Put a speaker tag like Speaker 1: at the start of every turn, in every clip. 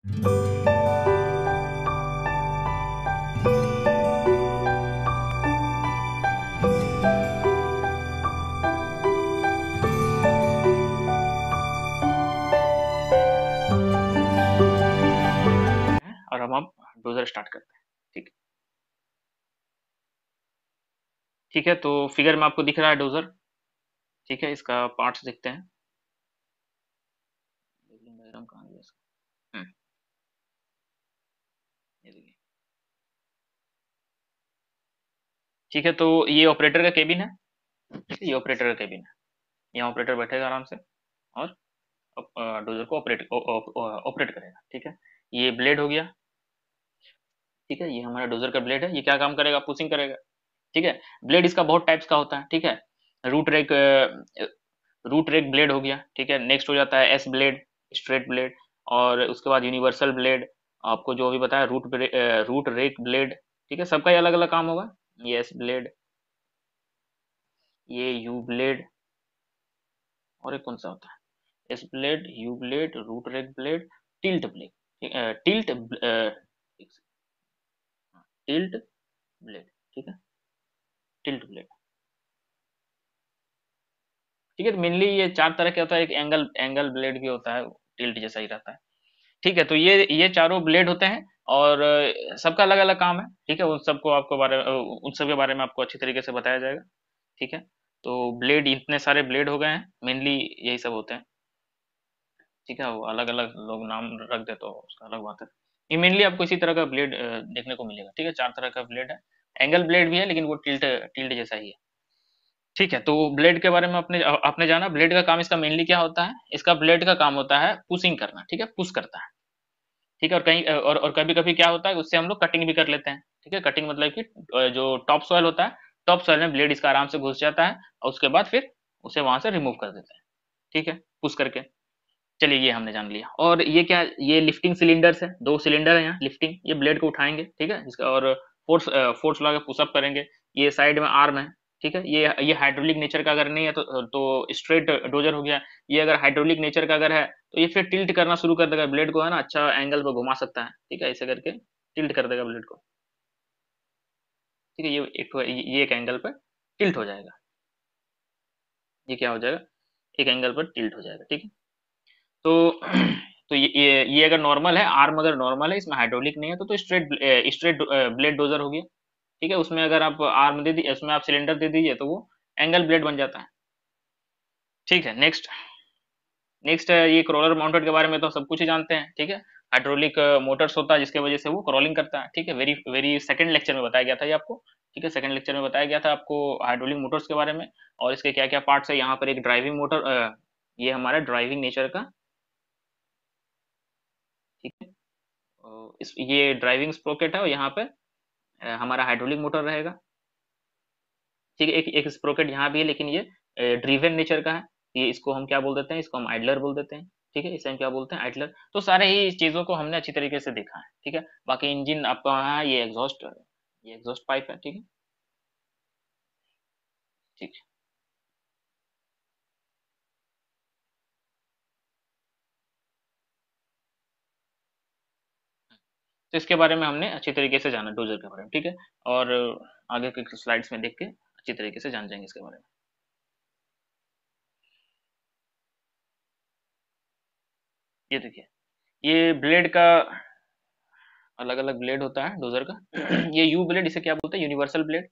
Speaker 1: और हम अब ब्राउजर स्टार्ट करते हैं ठीक ठीक है तो फिगर में आपको दिख रहा है डोजर ठीक है इसका पार्ट्स देखते हैं ठीक है तो ये ऑपरेटर का केबिन है ये ऑपरेटर का केबिन है यहाँ ऑपरेटर बैठेगा आराम से और डोजर को ऑपरेट ऑपरेट करेगा ठीक है ये ब्लेड हो गया ठीक है ये हमारा डोजर का ब्लेड है ये क्या काम करेगा पुशिंग करेगा ठीक है ब्लेड इसका बहुत टाइप्स का होता है ठीक है root rake root rake blade हो गया ठीक है नेक्स्ट हो जाता है एस ब्लेड स्ट्रेट ब्लेड और उसके बाद यूनिवर्सल ब्लेड आपको जो अभी बताया रूट रूट रेक ब्लेड ठीक है सबका अलग अलग काम होगा एस ब्लेड ये यू ब्लेड और एक कौन सा होता है S blade U blade root rake blade tilt blade tilt tilt blade ठीक है टिल्ट ब्लेड ठीक है मेनली तो ये चार तरह के होता है एक एंगल एंगल ब्लेड भी होता है टिल्ट जैसा ही रहता है ठीक है तो ये ये चारों ब्लेड होते हैं और सबका अलग अलग काम है ठीक है उन सबको आपको बारे उन सब के बारे में आपको अच्छी तरीके से बताया जाएगा ठीक है तो ब्लेड इतने सारे ब्लेड हो गए हैं मेनली यही सब होते हैं ठीक है वो अलग अलग लोग नाम रख दे तो उसका अलग बात है ये मेनली आपको इसी तरह का ब्लेड देखने को मिलेगा ठीक है चार तरह का ब्लेड है एंगल ब्लेड भी है लेकिन वो टिल्ट टिल्ट जैसा ही है ठीक है तो ब्लेड के बारे में आपने आपने जाना ब्लेड का काम इसका मेनली क्या होता है इसका ब्लेड का काम होता है पुशिंग करना ठीक है पुश करता है ठीक है और कहीं और, और कभी कभी क्या होता है उससे हम लोग कटिंग भी कर लेते हैं ठीक है कटिंग मतलब कि जो टॉप सॉयल होता है टॉप सॉयल में ब्लेड इसका आराम से घुस जाता है और उसके बाद फिर उसे वहां से रिमूव कर देते हैं ठीक है पुश करके चलिए ये हमने जान लिया और ये क्या ये लिफ्टिंग सिलेंडर्स है दो सिलेंडर है यहाँ लिफ्टिंग ये ब्लेड को उठाएंगे ठीक है इसका और फोर्स फोर्स लगा के पुशअप करेंगे ये साइड में आर्म है ठीक है ये ये हाइड्रोलिक नेचर का अगर नहीं है तो तो स्ट्रेट डोजर हो गया ये अगर हाइड्रोलिक नेचर का अगर है तो ये फिर टिल्ट करना शुरू कर देगा ब्लेड को है ना अच्छा एंगल पर घुमा सकता है ठीक है ऐसे करके टिल्ट कर देगा ब्लेड को ठीक है ये एक ये एक एंगल पर टिल्ट हो जाएगा ये क्या हो जाएगा एक एंगल पर टिल्ट हो जाएगा ठीक है तो तो ये ये, अगर नॉर्मल है आर्म अगर नॉर्मल है इसमें हाइड्रोलिक नहीं है तो तो स्ट्रेट स्ट्रेट ब्लेड डोजर हो गया ठीक है उसमें अगर आप आर्म दे दीजिए उसमें आप सिलेंडर दे दीजिए तो वो एंगल ब्लेड बन जाता है ठीक है नेक्स्ट नेक्स्ट ये क्रोलर माउंटेड के बारे में तो सब कुछ ही जानते हैं ठीक है हाइड्रोलिक मोटर्स uh, होता है जिसके वजह से वो क्रॉलिंग करता है ठीक है वेरी वेरी सेकंड लेक्चर में बताया गया था ये आपको ठीक है सेकंड लेक्चर में बताया गया था आपको हाइड्रोलिक मोटर्स के बारे में और इसके क्या क्या पार्ट्स है यहाँ पर एक ड्राइविंग मोटर uh, ये हमारा ड्राइविंग नेचर का ठीक है इस ये ड्राइविंग स्प्रोकेट है और यहाँ पर uh, हमारा हाइड्रोलिक मोटर रहेगा ठीक है एक एक स्प्रोकेट यहाँ भी है लेकिन ये ड्रीवन नेचर का है ये इसको हम क्या बोल देते हैं इसको हम आइडलर बोल देते हैं ठीक है इसे हम क्या बोलते हैं आइडलर तो सारे ही चीज़ों को हमने अच्छी तरीके से देखा है ठीक है बाकी इंजिन आपका है ये एग्जॉस्ट ये एग्जॉस्ट पाइप है ठीक है ठीक है तो इसके बारे में हमने अच्छी तरीके से जाना डोजर के बारे में ठीक है और आगे के स्लाइड्स में देख के अच्छी तरीके से जान जाएंगे इसके बारे में ये देखिए ये ब्लेड का अलग अलग ब्लेड होता है डोजर का ये यू ब्लेड इसे क्या बोलते हैं यूनिवर्सल ब्लेड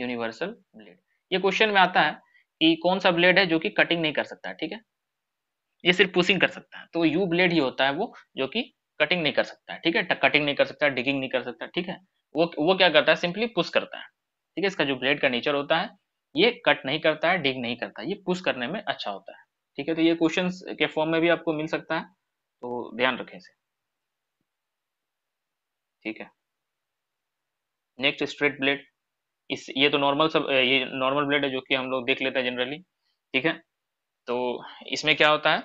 Speaker 1: यूनिवर्सल ब्लेड ये क्वेश्चन में आता है कि कौन सा ब्लेड है जो कि कटिंग नहीं कर सकता है ठीक है ये सिर्फ पुशिंग कर सकता है तो यू ब्लेड ही होता है वो जो कि कटिंग नहीं कर सकता है ठीक है कटिंग नहीं कर सकता डिगिंग नहीं कर सकता ठीक है वो वो क्या करता है सिंपली पुश करता है ठीक है इसका जो ब्लेड का नेचर होता है ये कट नहीं करता है डिग नहीं करता ये पुश करने में अच्छा होता है ठीक है तो ये क्वेश्चन के फॉर्म में भी आपको मिल सकता है तो ध्यान रखें इसे ठीक है नेक्स्ट स्ट्रेट ब्लेड इस ये तो नॉर्मल सब ये नॉर्मल ब्लेड है जो कि हम लोग देख लेते हैं जनरली ठीक है तो इसमें क्या होता है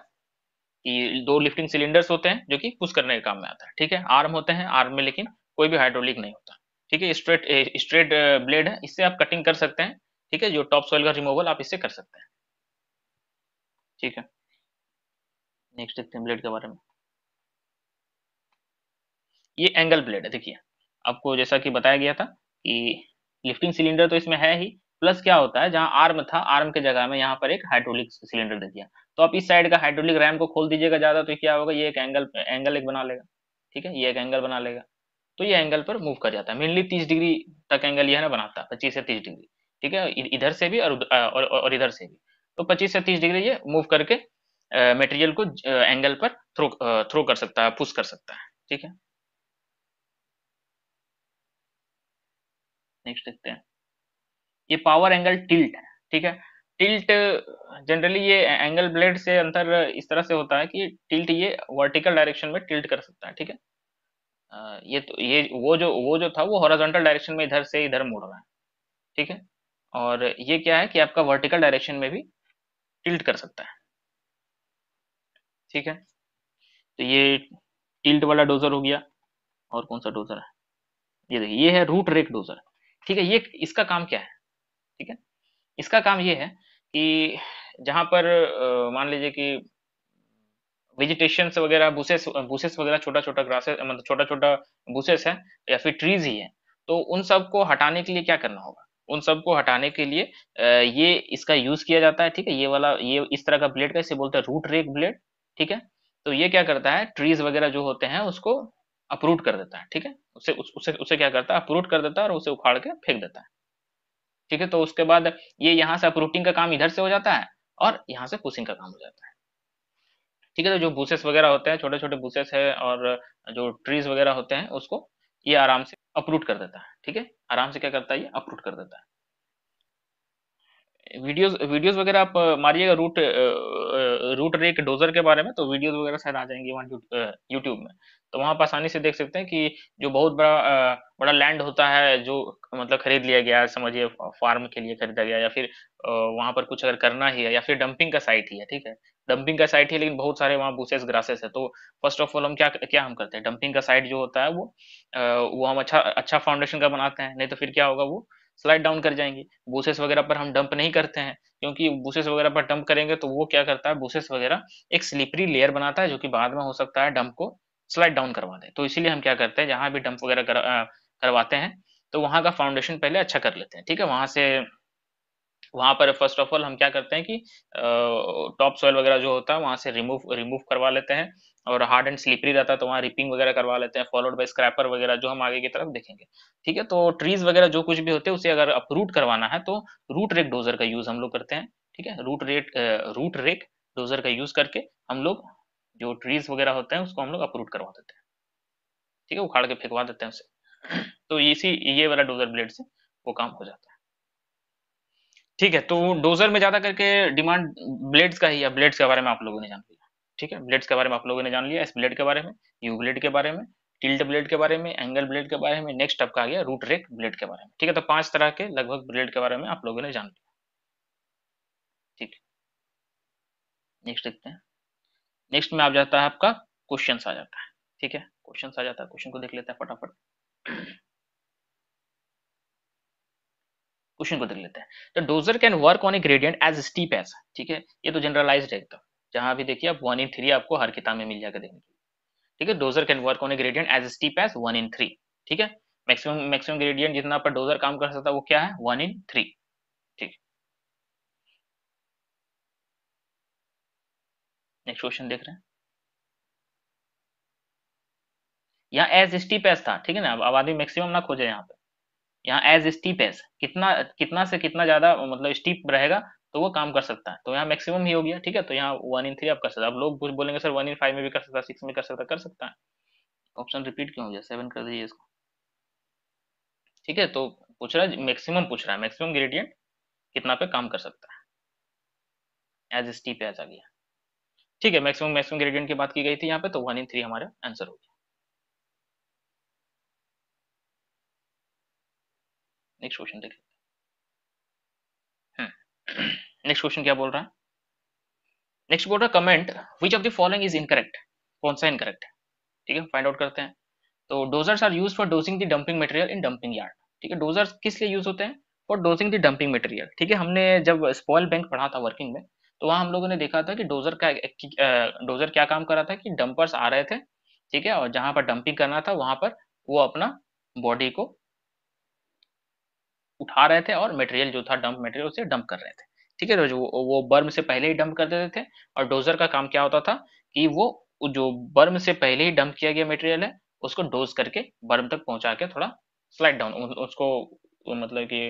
Speaker 1: कि दो लिफ्टिंग सिलेंडर्स होते हैं जो कि पुश करने के काम में आता है ठीक है आर्म होते हैं आर्म में लेकिन कोई भी हाइड्रोलिक नहीं होता ठीक है स्ट्रेट स्ट्रेट ब्लेड है इससे आप कटिंग कर सकते हैं ठीक है जो टॉप सॉइल का रिमूवल आप इससे कर सकते हैं ठीक है नेक्स्ट देखते हैं ब्लेड के बारे में ये एंगल ब्लेड है देखिए आपको जैसा कि बताया गया था कि लिफ्टिंग सिलेंडर तो इसमें है ही प्लस क्या होता है जहां आर्म था आर्म के जगह में यहाँ पर एक हाइड्रोलिक सिलेंडर दे दिया तो आप इस साइड का हाइड्रोलिक रैम को खोल दीजिएगा ज्यादा तो क्या होगा ये एक एंगल एंगल एक बना लेगा ठीक है ये एक एंगल बना लेगा तो ये एंगल पर मूव कर जाता है मेनली तीस डिग्री तक एंगल यह ना बनाता है पच्चीस से तीस डिग्री ठीक है इधर से भी और, और, और इधर से भी तो 25 से 30 डिग्री ये मूव करके मटेरियल को एंगल पर थ्रो थ्रो कर सकता है पुश कर सकता है ठीक है नेक्स्ट देखते हैं ये पावर एंगल टिल्ट है ठीक है टिल्ट जनरली ये एंगल ब्लेड से अंतर इस तरह से होता है कि टिल्ट ये वर्टिकल डायरेक्शन में टिल्ट कर सकता है ठीक है ये तो ये वो जो वो जो था वो हॉरिजॉन्टल डायरेक्शन में इधर से इधर मुड़ रहा है ठीक है और ये क्या है कि आपका वर्टिकल डायरेक्शन में भी टिल्ट कर सकता है ठीक है तो ये टिल्ट वाला डोजर हो गया और कौन सा डोजर है ये देखिए ये है रूट रेक डोजर ठीक है ये इसका काम क्या है ठीक है इसका काम ये है कि जहां पर मान लीजिए कि वेजिटेशन वगैरह बुसेस बुसेस वगैरह छोटा छोटा ग्रासेस मतलब छोटा छोटा बुसेस है या फिर ट्रीज ही है तो उन सब को हटाने के लिए क्या करना होगा उन सबको हटाने के लिए ये इसका यूज किया जाता है ठीक है ये वाला ये इस तरह का ब्लेड का इसे बोलते हैं रूट रेक ब्लेड ठीक है तो ये क्या करता है ट्रीज वगैरह जो होते हैं उसको अपरूट कर देता है ठीक है उसे उसे उसे क्या करता है अपरूट कर देता है और उसे उखाड़ के फेंक देता है ठीक है तो उसके बाद ये यहाँ से अपरूटिंग का काम इधर से हो जाता है और यहाँ से पुसिंग का काम हो जाता है ठीक है तो जो बूसेस वगैरह होते हैं छोटे छोटे बूसेस है और जो ट्रीज वगैरह होते हैं उसको ये आराम से अपलोड कर देता है ठीक है आराम से क्या करता है ये अपलोड कर देता है वीडियोस वीडियोस वगैरह आप मारिएगा रूट रूट रेक डोजर के बारे में तो वीडियोस वगैरह शायद आ जाएंगे वहाँ यूट्यूब में तो वहाँ पर आसानी से देख सकते हैं कि जो बहुत बड़ा बड़ा लैंड होता है जो मतलब खरीद लिया गया समझिए फार्म के लिए खरीदा गया या फिर वहाँ पर कुछ अगर करना ही है या फिर डंपिंग का साइट ही है ठीक है डंपिंग का साइट है लेकिन बहुत सारे वहाँ बुसेस ग्रासेस है तो फर्स्ट ऑफ ऑल हम क्या क्या हम करते हैं डंपिंग का साइट जो होता है वो वो हम अच्छा अच्छा फाउंडेशन का बनाते हैं नहीं तो फिर क्या होगा वो स्लाइड डाउन कर जाएंगे बूसेस वगैरह पर हम डंप नहीं करते हैं क्योंकि बूसेस वगैरह पर डंप करेंगे तो वो क्या करता है बूसेस वगैरह एक स्लिपरी लेयर बनाता है जो कि बाद में हो सकता है डंप को स्लाइड डाउन करवा दे तो इसीलिए हम क्या करते हैं जहाँ भी डंप वगैरह करवाते हैं तो वहाँ का फाउंडेशन पहले अच्छा कर लेते हैं ठीक है वहाँ से वहां पर फर्स्ट ऑफ ऑल हम क्या करते हैं कि टॉप सॉइल वगैरह जो होता है वहां से रिमूव रिमूव करवा लेते हैं और हार्ड एंड स्लिपरी रहता है तो वहाँ रिपिंग वगैरह करवा लेते हैं फॉलोड बाय स्क्रैपर वगैरह जो हम आगे की तरफ देखेंगे ठीक है तो ट्रीज वगैरह जो कुछ भी होते हैं उसे अगर अपरूट करवाना है तो रूट रेक डोजर का यूज हम लोग करते हैं ठीक है root rate root rake dozer का यूज करके हम लोग जो ट्रीज वगैरह होते हैं उसको हम लोग अपरूट करवा देते हैं ठीक है उखाड़ के फेंकवा देते हैं उसे तो इसी ये वाला डोजर ब्लेड से वो काम हो जाता है ठीक है तो डोजर में ज्यादा करके डिमांड ब्लेड्स का ही है ब्लेड्स के बारे में आप लोगों ने जान लिया ठीक है ब्लेड्स के बारे में आप लोगों ने जान लिया एस ब्लेड के बारे में यू ब्लेड के बारे में टिल्ट ब्लेड के बारे में एंगल ब्लेड के बारे में नेक्स्ट आपका आ गया रूट रेक ब्लेड के बारे में ठीक है तो पांच तरह के लगभग ब्लेड के बारे में आप लोगों ने जान लिया ठीक नेक्स्ट देखते हैं नेक्स्ट में आप जाता है आपका क्वेश्चन आ जाता है ठीक है क्वेश्चन आ जाता है क्वेश्चन को देख लेते हैं फटाफट क्वेश्चन को देख लेते हैं the dozer can work on a gradient as steep as ठीक है ये तो जनरलाइज है एकदम जहां भी देखिए आप वन इन थ्री आपको हर किताब में मिल जाएगा देखने के लिए ठीक है dozer can work on a gradient as steep as one in three ठीक है मैक्सिमम मैक्सिमम ग्रेडियंट जितना आपका डोजर काम कर सकता है वो क्या है वन इन थ्री ठीक नेक्स्ट क्वेश्चन देख रहे हैं यहाँ एज स्टीप एज था ठीक है ना अब आबादी मैक्सिमम ना खोजे यहाँ पे यहाँ एज स्टीप एज कितना कितना से कितना ज्यादा मतलब स्टीप रहेगा तो वो काम कर सकता है तो यहाँ मैक्सिमम ही हो गया ठीक है तो यहाँ वन इन थ्री आप कर सकते हैं अब लोग कुछ बोलेंगे सर वन इन फाइव में भी कर सकता है सिक्स में कर सकता कर सकता है ऑप्शन रिपीट क्यों हो गया सेवन कर दीजिए इसको ठीक है तो पूछ रहा है मैक्सिमम पूछ रहा है मैक्सिमम ग्रेडियंट कितना पे काम कर सकता है एज स्टीप एज आ गया ठीक है मैक्सिमम मैक्सिमम ग्रेडियंट की बात की गई थी यहाँ पे तो वन इन थ्री हमारा आंसर हो गया नेक्स्ट क्वेश्चन देख लेते नेक्स्ट क्वेश्चन क्या बोल रहा है नेक्स्ट बोल रहा है comment which of the following is incorrect कौन सा इनकरेक्ट ठीक है फाइंड आउट करते हैं तो dozers are use for dozing the dumping material in dumping yard ठीक है डोजर्स किस लिए यूज होते हैं for dozing the dumping material ठीक है हमने जब स्पॉयल बैंक पढ़ा था वर्किंग में तो वहां हम लोगों ने देखा था कि डोजर का डोजर क्या काम कर रहा था कि डंपर्स आ रहे थे ठीक है और जहां पर डंपिंग करना था वहां पर वो अपना बॉडी को उठा रहे थे और मटेरियल जो था डंप मटेरियल उसे डंप कर रहे थे ठीक है तो जो वो बर्म से पहले ही डंप कर देते थे और डोजर का काम क्या होता था कि वो जो बर्म से पहले ही डंप किया गया मटेरियल है उसको डोज करके बर्म तक पहुंचा के थोड़ा स्लाइड डाउन उसको मतलब कि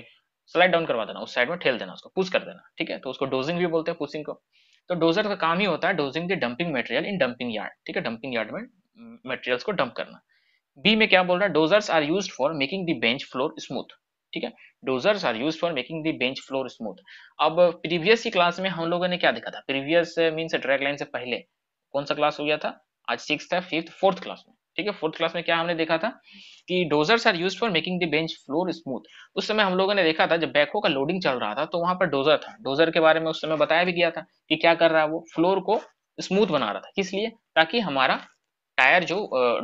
Speaker 1: स्लाइड डाउन करवा देना उस साइड में ठेल देना उसको पुश कर देना ठीक है तो उसको डोजिंग भी बोलते हैं पुशिंग को तो डोजर का काम ही होता है dozing the dumping material in dumping yard ठीक है डंपिंग यार्ड में मटेरियल्स को डंप करना बी में क्या बोल रहा है dozers are use for making the bench floor smooth ठीक है dozers are use for making the bench floor smooth अब प्रीवियस की क्लास में हम लोगों ने क्या देखा था प्रीवियस मीन ट्रैक लाइन से पहले कौन सा क्लास हो गया था आज सिक्स है फिफ्थ फोर्थ क्लास में ठीक है फोर्थ क्लास में क्या हमने देखा था कि dozers are use for making the bench floor smooth उस समय हम लोगों ने देखा था जब बैकहो का लोडिंग चल रहा था तो वहां पर डोजर था डोजर के बारे में उस समय बताया भी गया था कि क्या कर रहा है वो फ्लोर को स्मूथ बना रहा था किस लिए ताकि हमारा टायर जो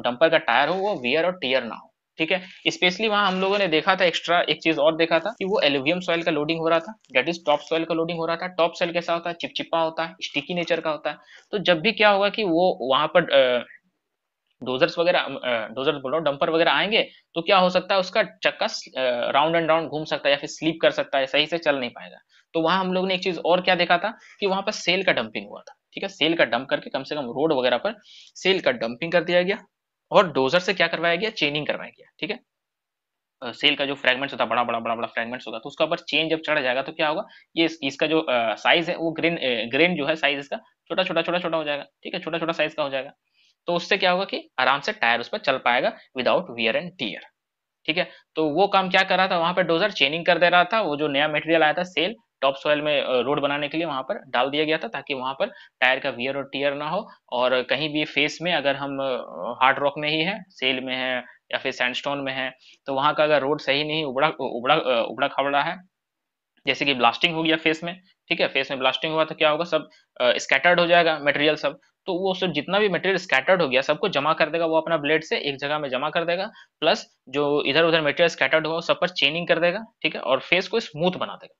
Speaker 1: डंपर का टायर हो वो वियर और टीयर ना हो ठीक है स्पेशली वहां हम लोगों ने देखा था एक्स्ट्रा एक चीज और देखा था कि वो एल्यूवियम सॉइल का लोडिंग हो रहा था डेट इज टॉप सॉइल का लोडिंग हो रहा था टॉप सॉइल कैसा होता है चिपचिपा होता है स्टिकी नेचर का होता है तो जब भी क्या होगा कि वो वहां पर डोजर्स वगैरह डोजर्स बोलो डंपर वगैरह आएंगे तो क्या हो सकता है उसका चक्का राउंड एंड राउंड घूम सकता है या फिर स्लीप कर सकता है सही से चल नहीं पाएगा तो वहां हम लोग ने एक चीज और क्या देखा था कि वहां पर सेल का डंपिंग हुआ था ठीक है सेल का डंप करके कम से कम रोड वगैरह पर सेल का डंपिंग कर दिया गया और डोजर से क्या करवाया गया चेनिंग करवाया गया ठीक है सेल का जो फ्रेगमेंट्स होता है बड़ा बड़ा बड़ा बड़ा फ्रेगमेंट्स होता है तो उसका ऊपर चेन जब चढ़ जाएगा तो क्या होगा ये इस, इसका जो साइज है वो ग्रेन ग्रेन जो है साइज इसका छोटा छोटा छोटा छोटा हो जाएगा ठीक है छोटा छोटा साइज का हो जाएगा तो उससे क्या होगा कि आराम से टायर उस पर चल पाएगा विदाउट वियर एंड टीयर ठीक है तो वो काम क्या कर रहा था वहां पर डोजर चेनिंग कर दे रहा था वो जो नया मटेरियल आया था सेल टॉप सॉइल में रोड बनाने के लिए वहां पर डाल दिया गया था ताकि वहां पर टायर का वियर और टीयर ना हो और कहीं भी फेस में अगर हम हार्ड रॉक में ही है सेल में है या फिर सैंडस्टोन में है तो वहां का अगर रोड सही नहीं उबड़ा उबड़ा उबड़ा खबड़ा है जैसे कि ब्लास्टिंग हो गया फेस में ठीक है फेस में ब्लास्टिंग हुआ तो क्या होगा सब स्कैटर्ड हो जाएगा मटेरियल सब तो वो सब जितना भी मटेरियल स्कैटर्ड हो गया सबको जमा कर देगा वो अपना ब्लेड से एक जगह में जमा कर देगा प्लस जो इधर उधर मटेरियल स्कैटर्ड हुआ सब पर चेनिंग कर देगा ठीक है और फेस को स्मूथ बना देगा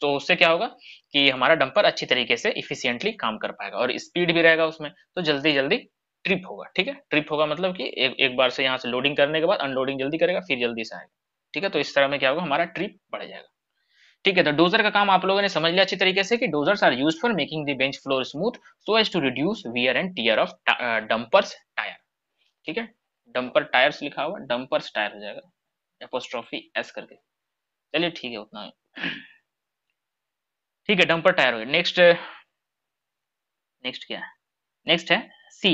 Speaker 1: तो उससे क्या होगा कि हमारा डंपर अच्छी तरीके से इफिशियंटली काम कर पाएगा और स्पीड भी रहेगा उसमें तो जल्दी जल्दी ट्रिप होगा ठीक है ट्रिप होगा मतलब कि एक एक बार से यहाँ से लोडिंग करने के बाद अनलोडिंग जल्दी करेगा फिर जल्दी से आएगा ठीक है तो इस तरह में क्या होगा हमारा ट्रिप बढ़ जाएगा ठीक है तो डोजर का काम आप लोगों ने समझ लिया अच्छी तरीके से कि dozers are use for making the bench floor smooth so as to reduce wear and tear of dumpers tyre ठीक है डंपर टायर्स लिखा हुआ डंपर्स टायर हो जाएगा एपोस्ट्रॉफी एस करके चलिए ठीक है उतना ठीक है डंपर टायर हो गया नेक्स्ट नेक्स्ट क्या है नेक्स्ट है C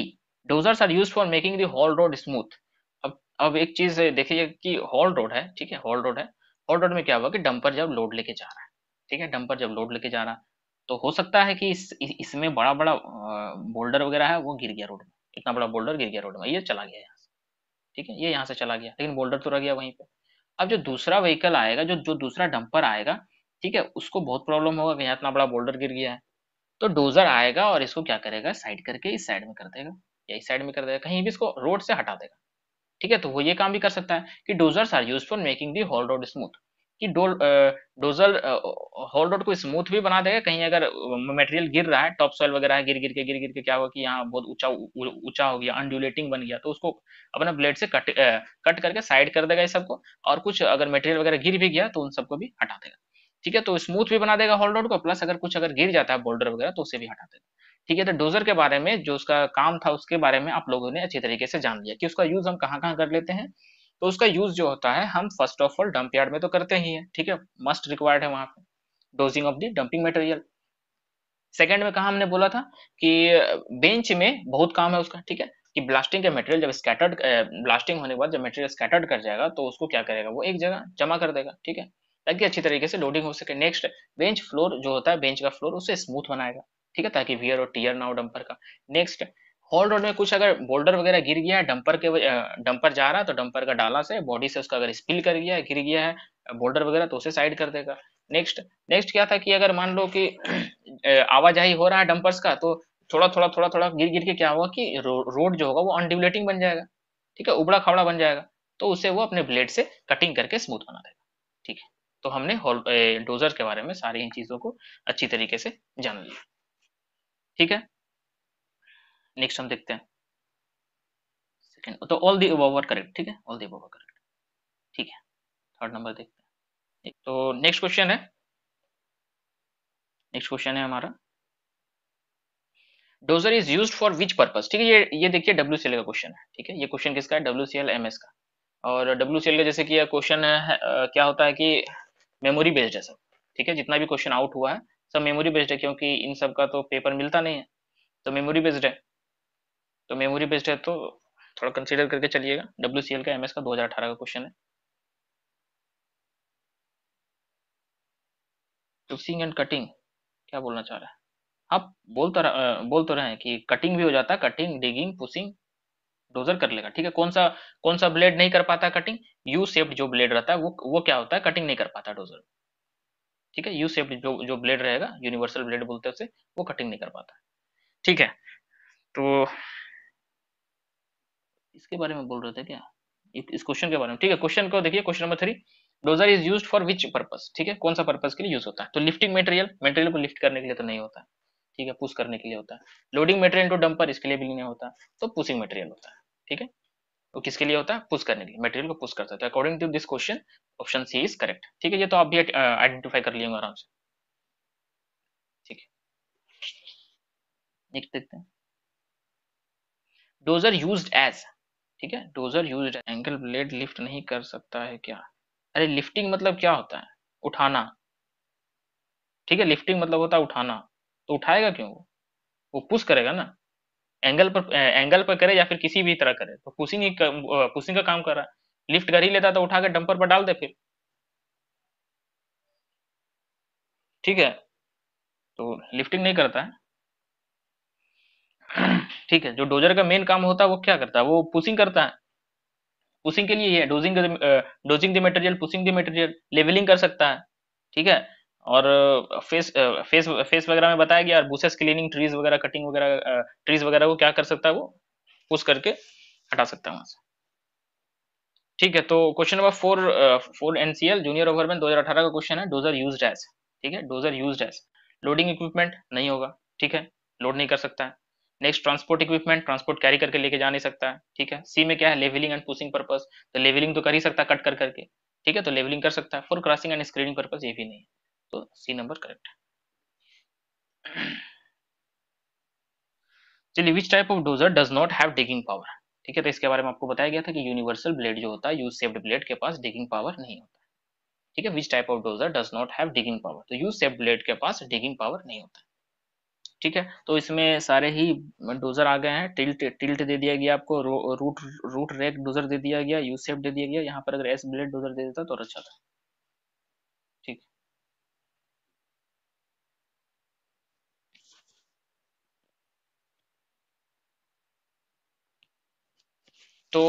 Speaker 1: dozers are use for making the haul road smooth अब अब एक चीज देखिए कि हॉल रोड है ठीक है हॉल रोड है हॉल रोड में क्या हुआ कि डंपर जब लोड लेके जा रहा है ठीक है डंपर जब लोड लेके जा रहा है तो हो सकता है कि इस इसमें बड़ा बड़ा बोल्डर वगैरह है वो गिर गया रोड में इतना बड़ा बोल्डर गिर गया रोड में ये चला गया यहाँ से ठीक है ये यहाँ से चला गया लेकिन बोल्डर तो रह गया वहीं पे अब जो दूसरा व्हीकल आएगा जो जो दूसरा डंपर आएगा ठीक है उसको बहुत प्रॉब्लम होगा यहाँ इतना बड़ा बोल्डर गिर गया है तो डोजर आएगा और इसको क्या करेगा साइड करके इस साइड में कर देगा या इस साइड में कर देगा कहीं भी इसको रोड से हटा देगा ठीक है तो वो ये काम भी कर सकता है कि dozer are use for making the haul road smooth कि डो, डोजर होल रोड को स्मूथ भी बना देगा कहीं अगर मटेरियल गिर रहा है टॉप सॉइल वगैरह गिर गिर के गिर गिर के क्या होगा कि यहाँ बहुत ऊंचा ऊंचा हो गया अनड्यूलेटिंग बन गया तो उसको अपने ब्लेड से कट कट करके साइड कर देगा इस सबको और कुछ अगर मटेरियल वगैरह गिर भी गया तो उन सबको भी हटा देगा ठीक है तो स्मूथ भी बना देगा होल्ड को प्लस अगर कुछ अगर गिर जाता है बोल्डर वगैरह तो उसे भी हटा देगा ठीक है तो डोजर के बारे में जो उसका काम था उसके बारे में आप लोगों ने अच्छी तरीके से जान लिया कि उसका यूज हम कहाँ कहाँ कर लेते हैं तो उसका यूज जो होता है हम first of all dump yard में तो करते ही है ठीक है मस्ट रिक्वायर्ड है वहां पे dozing of the dumping material second में कहा हमने बोला था कि बेंच में बहुत काम है उसका ठीक है कि ब्लास्टिंग का मटेरियल जब स्कैटर्ड ब्लास्टिंग होने के बाद जब मटेरियल स्कैटर्ड कर जाएगा तो उसको क्या करेगा वो एक जगह जमा कर देगा ठीक है ताकि अच्छी तरीके से लोडिंग हो सके नेक्स्ट बेंच फ्लोर जो होता है बेंच का फ्लोर उसे स्मूथ बनाएगा ठीक है ताकि वियर और टीयर ना हो डंपर का नेक्स्ट हॉल रोड में कुछ अगर बोल्डर वगैरह गिर गया है डंपर के डंपर जा रहा है तो डंपर का डाला से बॉडी से उसका अगर स्पिल कर गया है गिर गया है बोल्डर वगैरह तो उसे साइड कर देगा नेक्स्ट नेक्स्ट क्या था कि अगर मान लो कि आवाजाही हो रहा है डंपर्स का तो थोड़ा थोड़ा थोड़ा थोड़ा गिर गिर के क्या होगा कि रोड जो होगा वो अनड्यूलेटिंग बन जाएगा ठीक है उबड़ा खावड़ा बन जाएगा तो उसे वो अपने ब्लेड से कटिंग करके स्मूथ बना देगा तो हमने डोजर के बारे में सारी इन चीज़ों को अच्छी तरीके से जान लिया ठीक है नेक्स्ट हम देखते हैं सेकेंड तो ऑल दी ओवर करेक्ट ठीक है ऑल दी ओवर करेक्ट ठीक है थर्ड नंबर देखते हैं तो नेक्स्ट क्वेश्चन है नेक्स्ट क्वेश्चन है हमारा dozer is use for which purpose ठीक है ये ये देखिए डब्ल्यू सी एल का क्वेश्चन है ठीक है ये क्वेश्चन किसका है W C L M S का और डब्ल्यू सी एल का जैसे कि यह क्वेश्चन है क्या होता है कि मेमोरी बेस्ड है सब ठीक है जितना भी क्वेश्चन आउट हुआ है सब मेमोरी बेस्ड है क्योंकि इन सब का तो पेपर मिलता नहीं है तो मेमोरी बेस्ड है तो मेमोरी बेस्ड है तो थोड़ा कंसिडर करके चलिएगा डब्ल्यू का एम का दो का क्वेश्चन है टुसिंग एंड कटिंग क्या बोलना चाह रहा है आप हाँ, बोल तो रहे हैं कि कटिंग भी हो जाता है कटिंग डिगिंग पुसिंग डोजर कर लेगा ठीक है कौन सा कौन सा ब्लेड नहीं कर पाता कटिंग यू सेफ्ट जो ब्लेड रहता है वो वो क्या होता है कटिंग नहीं कर पाता डोजर ठीक है यू शेप्ड जो जो ब्लेड रहेगा यूनिवर्सल ब्लेड बोलते हैं उसे वो कटिंग नहीं कर पाता ठीक है तो इसके बारे में बोल रहे थे क्या इस क्वेश्चन के बारे में ठीक है क्वेश्चन को देखिए question number three dozer is use for which purpose ठीक है कौन सा पर्पज के लिए यूज होता है तो लिफ्टिंग मटेरियल मटेरियल को लिफ्ट करने के लिए तो नहीं होता है ठीक है पुश करने के लिए होता है लोडिंग मटेरियल इंटू डंपर इसके लिए भी नहीं होता तो पुशिंग मटेरियल होता है ठीक है वो तो किसके लिए होता है पुश करने के लिए मटेरियल को पुश करता है तो according to this question option C is correct ठीक है ये तो आप भी आइडेंटिफाई uh, कर लिएगा आराम से ठीक है नेक्स्ट देखते हैं डोजर यूज्ड एज ठीक है dozer used angle blade lift नहीं कर सकता है क्या अरे लिफ्टिंग मतलब क्या होता है उठाना ठीक है लिफ्टिंग मतलब होता है उठाना तो उठाएगा क्यों वो वो पुश करेगा ना एंगल पर एंगल पर करे या फिर किसी भी तरह करे तो पुशिंग ही पुशिंग का काम कर रहा है लिफ्ट कर ही लेता तो उठाकर डंपर पर डाल दे फिर ठीक है तो लिफ्टिंग नहीं करता है ठीक है जो डोजर का मेन काम होता है वो क्या करता है वो पुशिंग करता है पुशिंग के लिए है dozing dozing the material pushing the material levelling कर सकता है ठीक है और फेस फेस फेस वगैरह में बताया गया और बूसेस क्लीनिंग ट्रीज वगैरह कटिंग वगैरह ट्रीज वगैरह को क्या कर सकता है वो पुश करके हटा सकता है वहां से ठीक है तो question number four four NCL junior हज़ार अठारह का क्वेश्चन है डोजर यूज एज ठीक है dozer use as loading equipment नहीं होगा ठीक है लोड नहीं कर सकता है next transport equipment transport carry करके लेके जा नहीं सकता है ठीक है सी में क्या है लेवलिंग एंड पुशिंग पर्पज तो लेवलिंग तो कर ही सकता है कट कर करके ठीक है तो लेवलिंग कर सकता है for crushing and screening purpose ये भी नहीं है तो सी नंबर करेक्ट है चलिए which type of dozer does not have digging power ठीक है तो इसके बारे में आपको बताया गया था कि यूनिवर्सल ब्लेड जो होता है यूज सेप्ड ब्लेड के पास डिगिंग पावर नहीं होता ठीक है which type of dozer does not have digging power तो यूज सेप्ड ब्लेड के पास डिगिंग पावर नहीं होता ठीक है तो इसमें सारे ही डोजर आ गए हैं टिल्ट टिल्ट दे दिया गया आपको रूट रूट रेक डोजर दे दिया गया यू सेप दे दिया गया यहाँ पर अगर एस ब्लेड डोजर दे देता तो और अच्छा था तो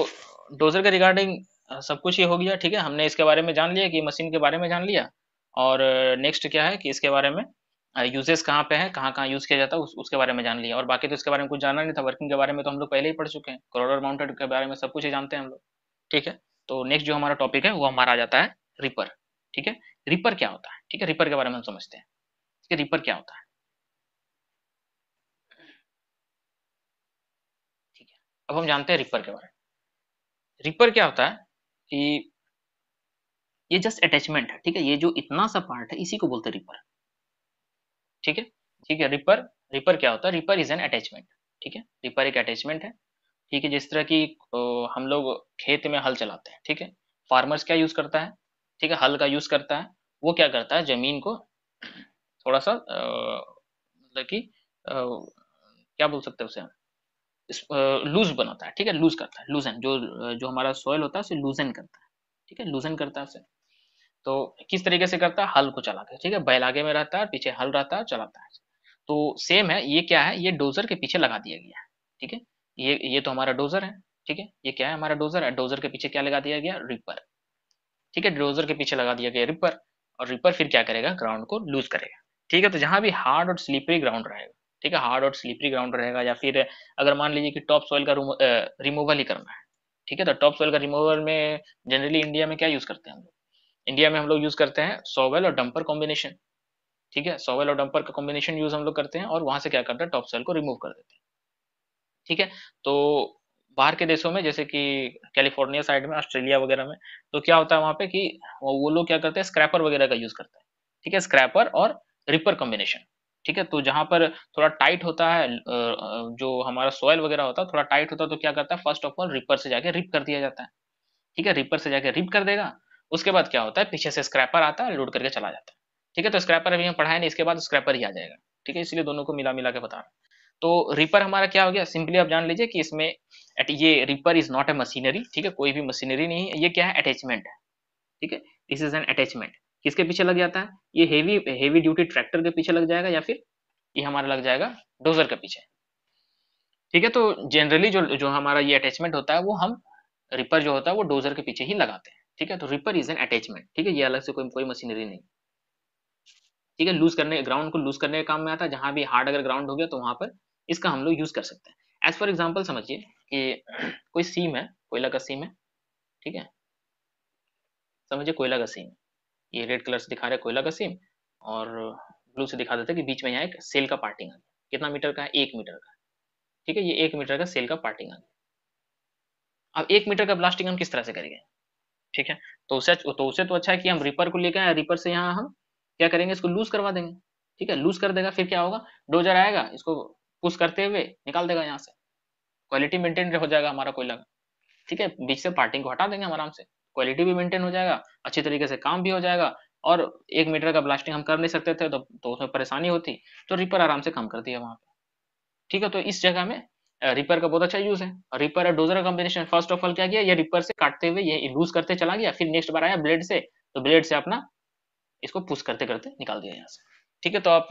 Speaker 1: डोजर के रिगार्डिंग सब कुछ ये हो गया ठीक है हमने इसके बारे में जान लिया कि मशीन के बारे में जान लिया और नेक्स्ट क्या है कि इसके बारे में यूजेस कहाँ पे है कहाँ कहाँ यूज किया जाता है उस, उसके बारे में जान लिया और बाकी तो इसके बारे में कुछ जानना नहीं था वर्किंग के बारे में तो हम लोग पहले ही पढ़ चुके हैं क्रोडर माउंटेड के बारे में सब कुछ ही जानते हैं हम लोग ठीक है तो नेक्स्ट जो हमारा टॉपिक है वो हमारा आ जाता है रिपर ठीक है रिपर क्या होता है ठीक है रिपर के बारे में हम समझते हैं ठीक है रिपर क्या होता है ठीक है अब हम जानते हैं रिपर के बारे में रिपर क्या होता है कि ये जस्ट अटैचमेंट है ठीक है ये जो इतना सा पार्ट है इसी को बोलते हैं रिपर ठीक है ठीक है रिपर रिपर क्या होता है रिपर इज एन अटैचमेंट ठीक है रिपर एक अटैचमेंट है ठीक है जिस तरह की हम लोग खेत में हल चलाते हैं ठीक है फार्मर्स क्या यूज करता है ठीक है हल का यूज करता है वो क्या करता है जमीन को थोड़ा सा मतलब कि क्या बोल सकते हैं उसे हम लूज बनाता है ठीक है लूज करता है लूजन जो जो हमारा सॉयल होता है उसे लूजन करता है ठीक है लूजन करता है उसे तो किस तरीके से करता है हल को चलाता है ठीक है बैल आगे में रहता है पीछे हल रहता है चलाता है तो सेम है ये क्या है ये डोजर के पीछे लगा दिया गया है ठीक है ये ये तो हमारा डोजर है ठीक है ये क्या है हमारा डोजर है डोजर के पीछे क्या लगा दिया गया रिपर ठीक है डोजर के पीछे लगा दिया गया रिपर और रिपर फिर क्या करेगा ग्राउंड को लूज करेगा ठीक है तो जहां भी हार्ड और स्लीपरी ग्राउंड रहेगा ठीक है हार्ड और स्लिपरी ग्राउंड रहेगा या फिर अगर मान लीजिए कि टॉप सॉइल का रिमूवल ही करना है ठीक है तो टॉप सॉइल का रिमूवल में जनरली इंडिया में क्या यूज करते हैं हम लोग इंडिया में हम लोग यूज करते हैं सोवेल और डंपर कॉम्बिनेशन ठीक है सोवेल और डंपर का कॉम्बिनेशन यूज हम लोग करते हैं और वहां से क्या करते हैं टॉप सॉइल को रिमूव कर देते हैं ठीक है तो बाहर के देशों में जैसे कि कैलिफोर्निया साइड में ऑस्ट्रेलिया वगैरह में तो क्या होता है वहां पे कि वो लोग क्या करते हैं स्क्रैपर वगैरह का यूज करते हैं ठीक है स्क्रैपर और रिपर कॉम्बिनेशन ठीक है तो जहां पर थोड़ा टाइट होता है जो हमारा सॉयल वगैरह होता है थोड़ा टाइट होता है तो क्या करता है फर्स्ट ऑफ ऑल रिपर से जाके रिप कर दिया जाता है ठीक है रिपर से जाके रिप कर देगा उसके बाद क्या होता है पीछे से स्क्रैपर आता है लोड करके चला जाता है ठीक है तो स्क्रैपर अभी हम पढ़ाए नहीं इसके बाद स्क्रैपर ही आ जाएगा ठीक है इसलिए दोनों को मिला मिला के बता रहा तो रिपर हमारा क्या हो गया सिंपली आप जान लीजिए कि इसमें एट ये ripper is not a machinery ठीक है कोई भी मशीनरी नहीं है ये क्या है अटैचमेंट है ठीक है दिस इज एन अटैचमेंट किसके पीछे लग जाता है ये हेवी हेवी ड्यूटी ट्रैक्टर के पीछे लग जाएगा या फिर ये हमारा लग जाएगा डोजर के पीछे ठीक है तो जनरली जो जो हमारा ये अटैचमेंट होता है वो हम रिपर जो होता है वो डोजर के पीछे ही लगाते हैं ठीक है तो रिपर इज एन अटैचमेंट ठीक है ये अलग से कोई कोई मशीनरी नहीं ठीक है लूज करने ग्राउंड को लूज करने के काम में आता है जहां भी हार्ड अगर ग्राउंड हो गया तो वहां पर इसका हम लोग यूज कर सकते हैं एज फॉर एग्जाम्पल समझिए कि कोई सीम है कोयला का सीम है ठीक है समझिए कोयला का सीम है ये रेड कलर से दिखा रहे कोयला का सीम और ब्लू से दिखा देते कि बीच में यहाँ एक सेल का पार्टिंग आ गया कितना मीटर का है एक मीटर का ठीक है ये एक मीटर का सेल का पार्टिंग आ गया अब एक मीटर का ब्लास्टिंग हम किस तरह से करेंगे ठीक है तो उसे तो उसे तो अच्छा है कि हम रिपर को लेकर आए रिपर से यहाँ हम क्या करेंगे इसको लूज करवा देंगे ठीक है लूज कर देगा फिर क्या होगा डोजर आएगा इसको पुश करते हुए निकाल देगा यहाँ से क्वालिटी मेंटेन हो जाएगा हमारा कोयला का ठीक है बीच से पार्टिंग को हटा देंगे हम आराम से क्वालिटी भी मेंटेन हो जाएगा अच्छी तरीके से काम भी हो जाएगा और एक मीटर का ब्लास्टिंग हम कर नहीं सकते थे तो, तो उसमें परेशानी होती तो रिपर आराम से काम कर दिया वहाँ पर ठीक है तो इस जगह में रिपर का बहुत अच्छा यूज है रिपर और dozer combination first of all क्या किया ये रिपर से काटते हुए ये लूज करते चला गया फिर नेक्स्ट बार आया ब्लेड से तो ब्लेड से अपना इसको पुश करते करते निकाल दिया यहाँ से ठीक है तो आप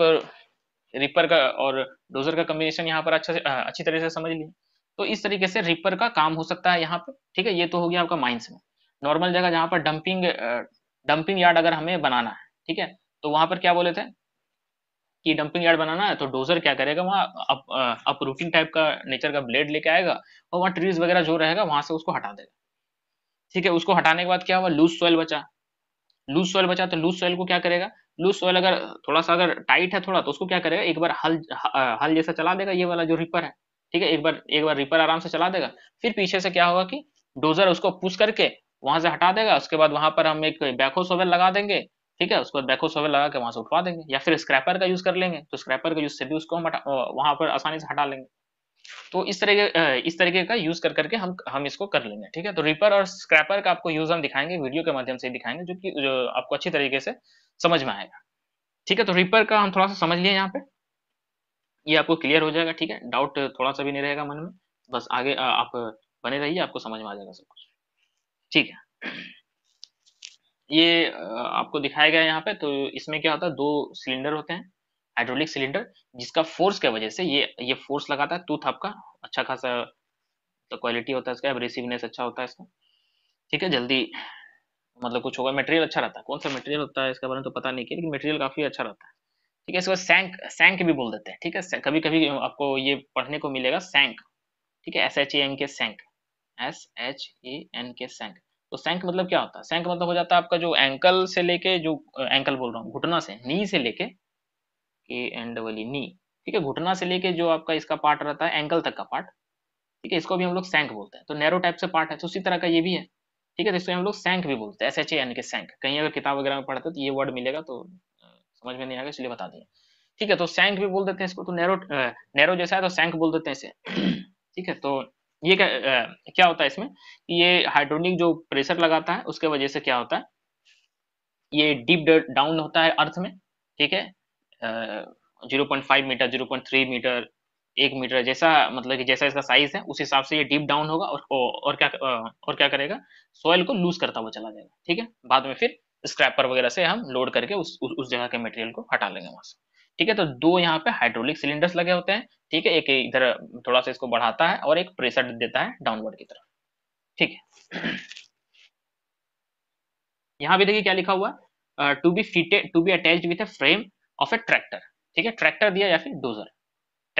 Speaker 1: रिपर का और डोजर का कॉम्बिनेशन यहाँ पर अच्छा से अच्छी तरह से समझ लीजिए तो इस तरीके से रिपर का काम हो सकता है यहाँ पे ठीक है ये तो हो गया आपका माइंस में नॉर्मल जगह जहां पर डंपिंग डंपिंग यार्ड अगर हमें बनाना है ठीक है तो वहां पर क्या बोले थे कि डंपिंग यार्ड बनाना है तो डोजर क्या करेगा वहां अप, रूटिंग टाइप का नेचर का ब्लेड लेके आएगा और वहां ट्रीज वगैरह जो रहेगा वहां से उसको हटा देगा ठीक है उसको हटाने के बाद क्या हुआ लूज सॉइल बचा लूज सॉइल बचा तो लूज सॉइल को क्या करेगा लूज सॉइल अगर थोड़ा सा अगर टाइट है थोड़ा तो उसको क्या करेगा एक बार हल हल जैसा चला देगा ये वाला जो रिपर है ठीक है एक बार एक बार रिपर आराम से चला देगा फिर पीछे से क्या होगा कि डोजर उसको पुश करके वहां से हटा देगा उसके बाद वहां पर हम एक बैको सोवेल लगा देंगे ठीक है उसके बाद बैको सोवेल लगा के वहां से उठवा देंगे या फिर स्क्रैपर का यूज कर लेंगे तो स्क्रैपर का यूज से भी उसको हम वहां पर आसानी से हटा लेंगे तो इस तरीके इस तरीके का यूज कर करके हम हम इसको कर लेंगे ठीक है तो रिपर और स्क्रैपर का आपको यूज हम दिखाएंगे वीडियो के माध्यम से दिखाएंगे जो कि जो आपको अच्छी तरीके से समझ में आएगा ठीक है तो रिपर का हम थोड़ा सा समझ लिए यहाँ पे ये आपको क्लियर हो जाएगा ठीक है डाउट थोड़ा सा भी नहीं रहेगा मन में बस आगे आप बने रहिए आपको समझ में आ जाएगा सब कुछ ठीक है ये आपको दिखाया गया यहाँ पे तो इसमें क्या होता है दो सिलेंडर होते हैं हाइड्रोलिक सिलेंडर जिसका फोर्स की वजह से ये ये फोर्स लगाता है टूथ आपका अच्छा खासा तो मतलब क्वालिटी होता है इसका एब्रेसिवनेस अच्छा होता है इसका ठीक है जल्दी मतलब कुछ होगा मटेरियल अच्छा रहता है कौन सा मटेरियल होता है इसके बारे में तो पता नहीं किया लेकिन मटेरियल काफ़ी अच्छा रहता है ठीक है इसको सैंक सैंक भी बोल देते हैं ठीक है कभी कभी आपको ये पढ़ने को मिलेगा सैंक ठीक है S H A M K shank S H A N K shank तो सैंक मतलब क्या होता है सैंक मतलब हो जाता है आपका जो एंकल से लेके जो एंकल बोल रहा हूँ घुटना से नी से लेके ए एंड वाली नी ठीक है घुटना से लेके जो आपका इसका पार्ट रहता है एंकल तक का पार्ट ठीक है इसको भी हम लोग सैंक बोलते हैं तो नैरो टाइप से पार्ट है तो उसी तरह का ये भी है ठीक है तो इसको हम लोग सैंक भी बोलते हैं S H A N K सैंक कहीं अगर किताब वगैरह में पढ़ते तो ये वर्ड मिलेगा तो समझ में नहीं आएगा इसलिए बता दिया ठीक है तो सैंक भी बोल देते हैं इसको तो नैरो नैरो जैसा है तो सैंक बोल देते हैं इसे ठीक है तो ये क्या आ, क्या होता है इसमें ये हाइड्रोनिक जो प्रेशर लगाता है उसके वजह से क्या होता है ये डीप डाउन होता है अर्थ में ठीक है zero point five metre zero point three metre एक मीटर जैसा मतलब कि जैसा इसका साइज है उस हिसाब से ये डीप डाउन होगा और और क्या और क्या करेगा सॉइल को लूज करता हुआ चला जाएगा ठीक है बाद में फिर स्क्रैपर वगैरह से हम लोड करके उस उस जगह के मटेरियल को हटा लेंगे वहां से ठीक है तो दो यहाँ पे हाइड्रोलिक सिलेंडर्स लगे होते हैं ठीक है एक इधर थोड़ा सा इसको बढ़ाता है और एक प्रेशर देता है डाउनवर्ड की तरफ ठीक है यहाँ भी देखिए क्या लिखा हुआ to be fitted to be attach with a frame of a tractor ठीक है ट्रैक्टर दिया या फिर डोजर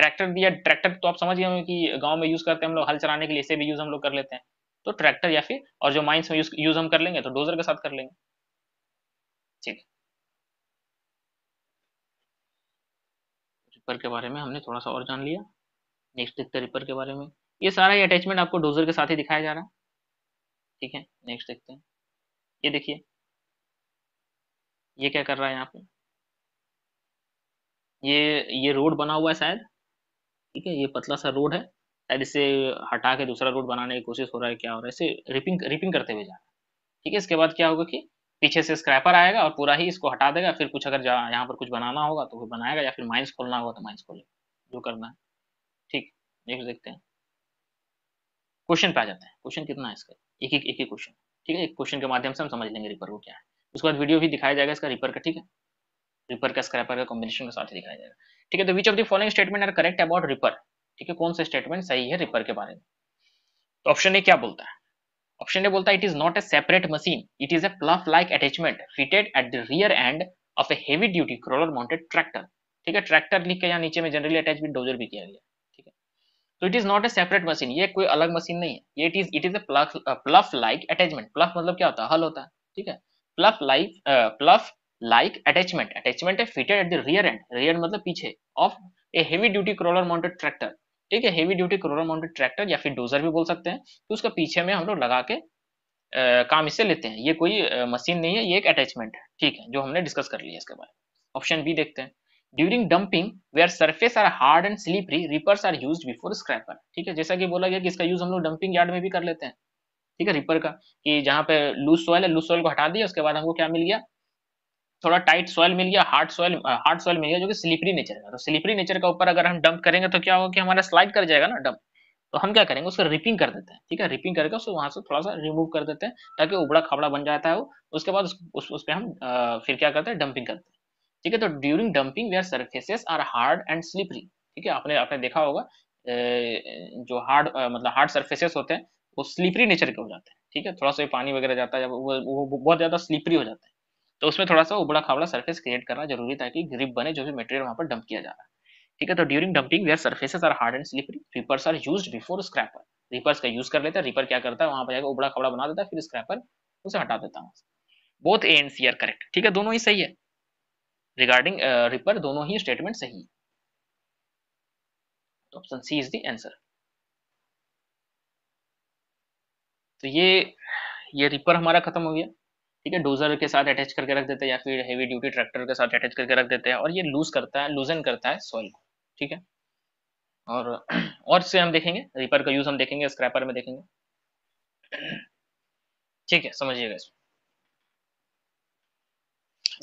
Speaker 1: ट्रैक्टर दिया ट्रैक्टर तो आप समझ गए कि गांव में यूज करते हैं हम लोग हल चलाने के लिए इसे भी यूज हम लोग कर लेते हैं तो ट्रैक्टर या फिर और जो माइंस में यूज हम कर लेंगे तो डोजर के साथ कर लेंगे ठीक है रिपर के बारे में हमने थोड़ा सा और जान लिया नेक्स्ट देखते रिपर के बारे में ये सारा ये अटैचमेंट आपको डोजर के साथ ही दिखाया जा रहा है ठीक है नेक्स्ट देखते हैं ये देखिए ये क्या कर रहा है यहाँ पे ये ये रोड बना हुआ है शायद ठीक है ये पतला सा रोड है शायद इसे हटा के दूसरा रोड बनाने की कोशिश हो रहा है क्या हो रहा है इसे रिपिंग रिपिंग करते हुए जा रहा है ठीक है इसके बाद क्या होगा कि पीछे से स्क्रैपर आएगा और पूरा ही इसको हटा देगा फिर कुछ अगर यहाँ पर कुछ बनाना होगा तो वो बनाएगा या फिर माइंस खोलना होगा तो माइंस खोलेगा जो करना है ठीक नेक्स्ट देखते हैं क्वेश्चन पे आ जाते हैं क्वेश्चन कितना है इसका एक एक एक ही क्वेश्चन ठीक है एक क्वेश्चन के माध्यम से हम समझ लेंगे रिपर को क्या है उसके बाद वीडियो भी दिखाया जाएगा इसका रिपर का ठीक है रिपर का स्क्रैपर का कॉम्बिनेशन के साथ ही दिखाया जाएगा ठीक है तो which of the following statement are correct about ripper ठीक है कौन सा स्टेटमेंट सही है रिपर के बारे में तो ऑप्शन ए क्या बोलता है ऑप्शन ए बोलता है it is not a separate machine it is a plough like attachment fitted at the rear end of a heavy duty crawler mounted tractor ठीक है ट्रैक्टर लिख के यहाँ नीचे में जनरली अटैच भी डोजर भी किया गया ठीक है तो it is not a separate machine ये कोई अलग मशीन नहीं है ये it is it is a plough like attachment plough मतलब क्या होता है हल होता है ठीक है plough like plough like attachment attachment है fitted at the rear end rear मतलब पीछे of a heavy duty crawler mounted tractor ठीक है heavy duty crawler mounted tractor या फिर डोजर भी बोल सकते हैं तो उसका पीछे में हम लोग लगा के आ, काम इससे लेते हैं ये कोई मशीन नहीं है ये एक अटैचमेंट है ठीक है जो हमने डिस्कस कर लिया इसके बारे में ऑप्शन बी देखते हैं during dumping where surface are hard and slippery rippers are use before scraper ठीक है जैसा कि बोला गया कि इसका यूज हम लोग डंपिंग यार्ड में भी कर लेते हैं ठीक है रिपर का कि जहाँ पे लूज सॉयल है लूज सॉयल को हटा दिया उसके बाद हमको क्या मिल गया थोड़ा टाइट सॉइल मिल गया हार्ड सॉयल हार्ड सॉइल मिल गया जो कि स्लिपरी नेचर है तो स्लिपरी नेचर का ऊपर अगर हम डंप करेंगे तो क्या होगा कि हमारा स्लाइड कर जाएगा ना डंप तो हम क्या करेंगे उसको रिपिंग कर देते हैं ठीक है रिपिंग करके उसको वहां से थोड़ा सा रिमूव कर देते हैं ताकि उबड़ा खबड़ा बन जाता है वो उसके बाद उस, उस, पर हम आ, फिर क्या करते हैं डंपिंग करते हैं ठीक है तो during dumping where surfaces are hard and slippery ठीक है आपने आपने देखा होगा जो हार्ड मतलब हार्ड सर्फेसेस होते हैं वो स्लिपरी नेचर के हो जाते हैं ठीक है थोड़ा सा पानी वगैरह जाता है जब वो बहुत ज्यादा स्लिपरी हो जाता है तो उसमें थोड़ा सा उबड़ा खाबड़ा सर्फेस क्रिएट करना जरूरी था कि ग्रिप बने जो भी मटेरियल वहाँ पर डंप किया जा रहा है ठीक है तो during dumping where surfaces are hard and slippery rippers are use before scraper rippers का यूज कर लेते हैं रिपर क्या करता है वहां पर जाकर उबड़ा खबड़ा बना देता है फिर स्क्रैपर उसे हटा देता है both A and C are correct ठीक है दोनों ही सही है रिगार्डिंग रिपर uh, दोनों ही स्टेटमेंट सही है option C is the answer तो ये ये रिपर हमारा खत्म हो गया ठीक है डोजर के साथ अटैच करके रख देते हैं या फिर हेवी ड्यूटी ट्रैक्टर के साथ अटैच करके रख देते हैं और ये लूज करता है लूजन करता है सॉइल को ठीक है और और से हम देखेंगे रिपर का यूज हम देखेंगे स्क्रैपर में देखेंगे ठीक है समझिएगा इसमें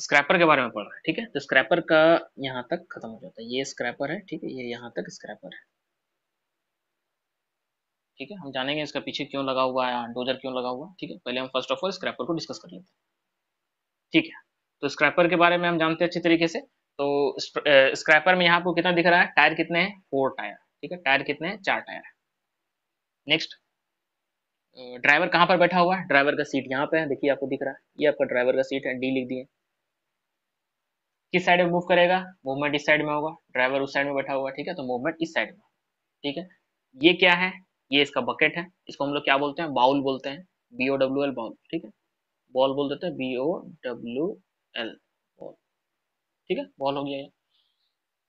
Speaker 1: स्क्रैपर के बारे में पढ़ रहे हैं ठीक है तो स्क्रैपर का यहाँ तक खत्म हो जाता है ये स्क्रैपर है ठीक है ये यहाँ तक स्क्रैपर है ठीक है हम जानेंगे इसका पीछे क्यों लगा हुआ है डोजर क्यों लगा हुआ है ठीक है पहले हम फर्स्ट ऑफ ऑल स्क्रैपर को डिस्कस कर लेते हैं ठीक है तो स्क्रैपर के बारे में हम जानते हैं अच्छे तरीके से तो स्क्रैपर में यहाँ आपको कितना दिख रहा है टायर कितने हैं फोर टायर ठीक है टायर कितने हैं चार टायर नेक्स्ट ड्राइवर कहाँ पर बैठा हुआ है ड्राइवर का सीट यहाँ पे है देखिए आपको दिख रहा है ये आपका ड्राइवर का सीट है डी लिख दिए किस साइड में मूव करेगा मूवमेंट इस साइड में होगा ड्राइवर उस साइड में बैठा हुआ ठीक है तो मूवमेंट इस साइड में ठीक है ये क्या है ये इसका बकेट है इसको हम लोग क्या बोलते हैं बाउल बोलते हैं B O W L bowl ठीक है बॉल बोल देते हैं B O W L bowl ठीक है बॉल हो गया ये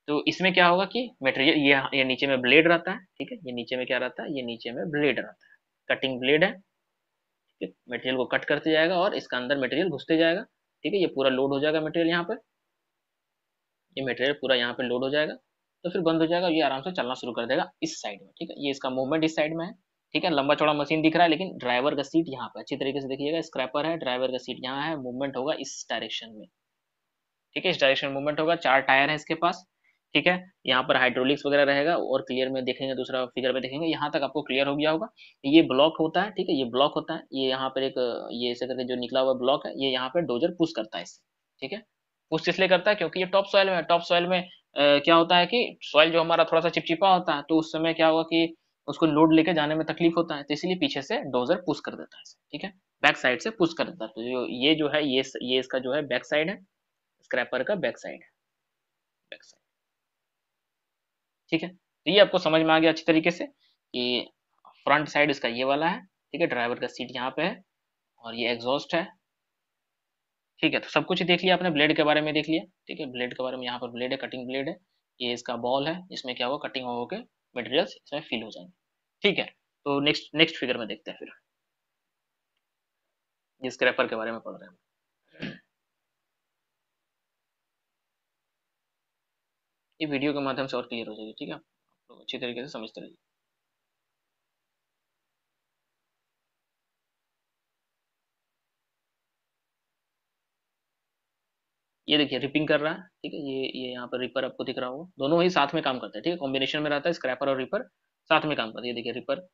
Speaker 1: तो इसमें क्या होगा कि मेटेरियल ये ये नीचे में ब्लेड रहता है ठीक है ये नीचे में क्या रहता है ये नीचे में ब्लेड रहता है कटिंग ब्लेड है ठीक है मटेरियल को कट करते जाएगा और इसका अंदर मटेरियल घुसते जाएगा ठीक है ये पूरा लोड हो जाएगा मटेरियल यहाँ पे ये मटेरियल पूरा यहाँ पे लोड हो जाएगा तो फिर बंद हो जाएगा ये आराम से चलना शुरू कर देगा इस साइड में ठीक है ये इसका मूवमेंट इस साइड में है ठीक है लंबा चौड़ा मशीन दिख रहा है लेकिन ड्राइवर का सीट यहाँ पर अच्छी तरीके से देखिएगा स्क्रैपर है ड्राइवर का सीट यहाँ है मूवमेंट होगा इस डायरेक्शन में ठीक है इस डायरेक्शन मूवमेंट होगा चार टायर है इसके पास ठीक है यहाँ पर हाइड्रोलिक्स वगैरह रहेगा और क्लियर में देखेंगे दूसरा फिगर में देखेंगे यहाँ तक आपको क्लियर हो गया होगा ये ब्लॉक होता है ठीक है ये ब्लॉक होता है ये यहाँ पर एक ये ऐसे करके जो निकला हुआ ब्लॉक है ये यहाँ पर डोजर पुश करता है इससे ठीक है पुश इसलिए करता है क्योंकि ये टॉप सॉइल में टॉप सॉइल में क्या होता है कि सॉइल जो हमारा थोड़ा सा चिपचिपा होता है तो उस समय क्या होगा कि उसको लोड लेके जाने में तकलीफ होता है तो इसलिए पीछे से डोजर पुश कर देता है ठीक है बैक साइड से पुश कर देता है तो जो ये जो है ये ये इसका जो है बैक साइड है स्क्रैपर का बैक साइड है बैक साइड ठीक है तो ये आपको समझ में आ गया अच्छी तरीके से कि फ्रंट साइड इसका ये वाला है ठीक है ड्राइवर का सीट यहाँ पे है और ये एग्जॉस्ट है ठीक है तो सब कुछ देख लिया आपने ब्लेड के बारे में देख लिया ठीक है ब्लेड के बारे में यहाँ पर ब्लेड है कटिंग ब्लेड है ये इसका बॉल है इसमें क्या होगा कटिंग होकर मटेरियल्स इसमें फिल हो जाएंगे ठीक है तो नेक्स्ट नेक्स्ट फिगर में देखते हैं फिर ये स्क्रैपर के बारे में पढ़ रहे हैं ये वीडियो के माध्यम से और क्लियर हो जाएगी ठीक है आप लोग अच्छी तरीके से समझते रहिए ये देखिए रिपिंग कर रहा है ठीक है ये ये यहाँ पर रिपर आपको दिख रहा होगा दोनों ही साथ में काम करते हैं ठीक है कॉम्बिनेशन में रहता है स्क्रैपर और रिपर साथ में काम करते हैं ये देखिए रिपर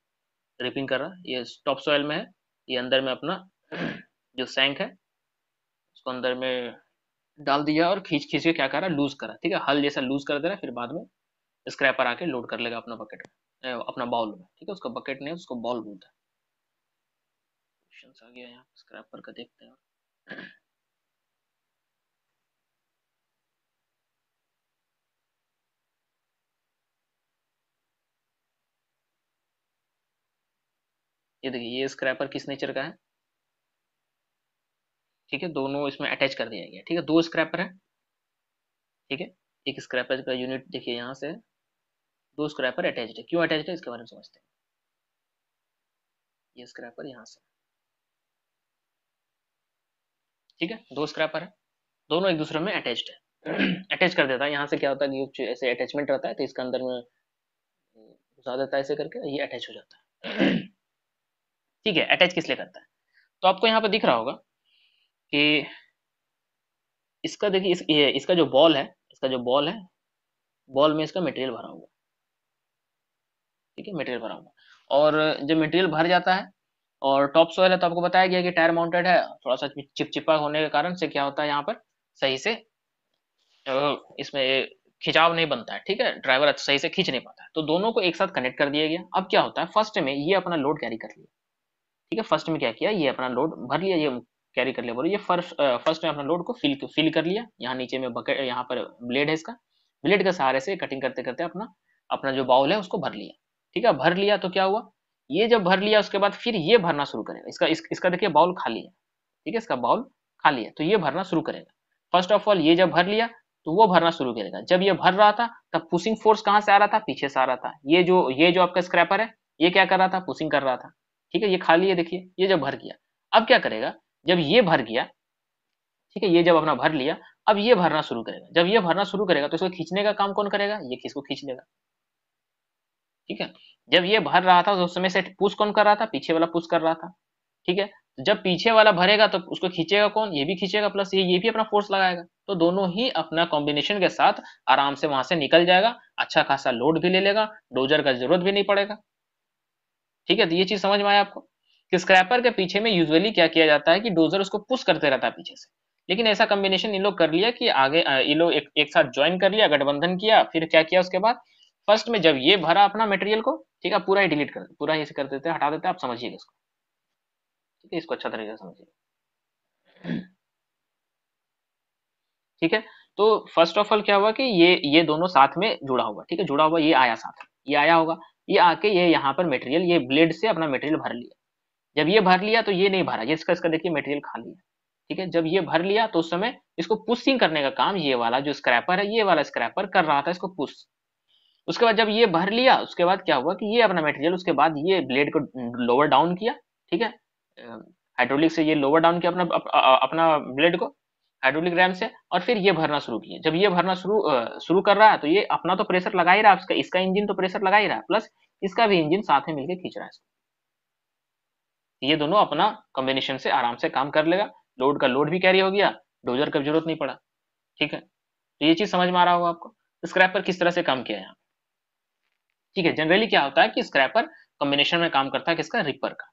Speaker 1: रिपिंग कर रहा है ये टॉप सॉयल में है ये अंदर में अपना जो सैंक है उसको अंदर में डाल दिया और खींच खींच के क्या कर रहा है लूज करा ठीक है हल जैसा लूज कर दे रहा है फिर बाद में स्क्रैपर आके लोड कर लेगा अपना बकेट में अपना बाउल में ठीक है उसका बकेट नहीं उसको बॉल बोलता है आ गया यहाँ स्क्रैपर का देखते हैं ये देखिए ये स्क्रैपर किस नेचर का है ठीक है दोनों इसमें अटैच कर दिया गया ठीक है दो स्क्रैपर है ठीक है एक स्क्रैपर का यूनिट देखिए यहाँ से दो स्क्रैपर अटैच है क्यों अटैच है इसके बारे में समझते हैं ये स्क्रैपर यहाँ से ठीक है दो स्क्रैपर है दोनों एक दूसरे में अटैच है अटैच कर देता है यहाँ से क्या होता है कि ऐसे अटैचमेंट रहता है तो इसके अंदर में घुसा देता है ऐसे करके ये अटैच हो जाता है ठीक है अटैच किस लिए करता है तो आपको यहाँ पर दिख रहा होगा कि इसका देखिए इस, इसका जो बॉल है इसका जो बॉल है बॉल में इसका मटेरियल भरा हुआ ठीक है मटेरियल भरा हुआ और जब मटेरियल भर जाता है और टॉप सोयल है तो आपको बताया गया कि टायर माउंटेड है थोड़ा सा चिपचिपा होने के कारण से क्या होता है यहाँ पर सही से इसमें खिंचाव नहीं बनता है ठीक है ड्राइवर सही से खींच नहीं पाता है तो दोनों को एक साथ कनेक्ट कर दिया गया अब क्या होता है फर्स्ट में ये अपना लोड कैरी कर लिया ठीक है फर्स्ट में क्या किया ये अपना लोड भर लिया ये कैरी कर लिया बोलो ये फर्स्ट फर्स्ट में अपना लोड को फिल फिल कर लिया यहाँ नीचे में बकेट यहाँ पर ब्लेड है इसका ब्लेड के सहारे से कटिंग करते करते अपना अपना जो बाउल है उसको भर लिया ठीक है भर लिया तो क्या हुआ ये जब भर लिया उसके बाद फिर ये भरना शुरू करेगा इसका इस, इसका देखिए बाउल खाली है ठीक है इसका बाउल खाली है तो ये भरना शुरू करेगा फर्स्ट ऑफ ऑल ये जब भर लिया तो वो भरना शुरू करेगा जब ये भर रहा था तब पुशिंग फोर्स कहाँ से आ रहा था पीछे से आ रहा था ये जो ये जो आपका स्क्रैपर है ये क्या कर रहा था पुशिंग कर रहा था ठीक है ये खाली है देखिए ये जब भर गया अब क्या करेगा जब ये भर गया ठीक है ये जब अपना भर लिया अब ये भरना शुरू करेगा जब ये भरना शुरू करेगा तो इसको खींचने का काम कौन करेगा ये किसको खींच लेगा ठीक है जब ये भर रहा था तो उस समय से पुश कौन कर रहा था पीछे वाला पुश कर रहा था ठीक है तो जब पीछे वाला भरेगा तो उसको खींचेगा कौन ये भी खींचेगा प्लस ये ये भी अपना फोर्स लगाएगा तो दोनों ही अपना कॉम्बिनेशन के साथ आराम से वहां से निकल जाएगा अच्छा खासा लोड भी ले लेगा डोजर का जरूरत भी नहीं पड़ेगा ठीक है तो ये चीज समझ में आया आपको कि स्क्रैपर के पीछे में यूजुअली क्या किया जाता है कि डोजर उसको पुश करते रहता है पीछे से लेकिन ऐसा कॉम्बिनेशन इन लोग कर लिया कि आगे इन लोग एक, एक साथ ज्वाइन कर लिया गठबंधन किया फिर क्या किया उसके बाद फर्स्ट में जब ये भरा अपना मटेरियल को ठीक है पूरा ही डिलीट कर पूरा ही कर देते हटा देते आप समझिएगा इसको ठीक है इसको अच्छा तरीके से समझिए ठीक है तो फर्स्ट ऑफ ऑल क्या हुआ कि ये ये दोनों साथ में जुड़ा हुआ ठीक है जुड़ा हुआ ये आया साथ ये आया होगा ये आके ये यहाँ पर मटेरियल ये ब्लेड से अपना मटेरियल भर लिया जब ये भर लिया तो ये नहीं भरा ये इसका इसका देखिए मटेरियल खाली है ठीक है जब ये भर लिया तो उस समय इसको पुशिंग करने का काम ये वाला जो स्क्रैपर है ये वाला स्क्रैपर कर रहा था इसको पुश उसके बाद जब ये भर लिया उसके बाद क्या हुआ कि ये अपना मटेरियल उसके बाद ये ब्लेड को लोअर डाउन किया ठीक है हाइड्रोलिक से ये लोअर डाउन किया अपना अपना ब्लेड को हाइड्रोलिग्राम से और फिर ये भरना शुरू किए जब ये भरना शुरू शुरू कर रहा है तो ये अपना तो प्रेशर लगा ही रहा है इसका इंजन तो प्रेशर लगा ही रहा प्लस इसका भी इंजन साथ में मिलकर खींच रहा है ये दोनों अपना कॉम्बिनेशन से आराम से काम कर लेगा लोड का लोड भी कैरी हो गया डोजर का जरूरत नहीं पड़ा ठीक है तो ये चीज समझ में आ रहा होगा आपको स्क्रैपर किस तरह से काम किया है ठीक है जनरली क्या होता है कि स्क्रैपर कॉम्बिनेशन में काम करता है किसका रिपर का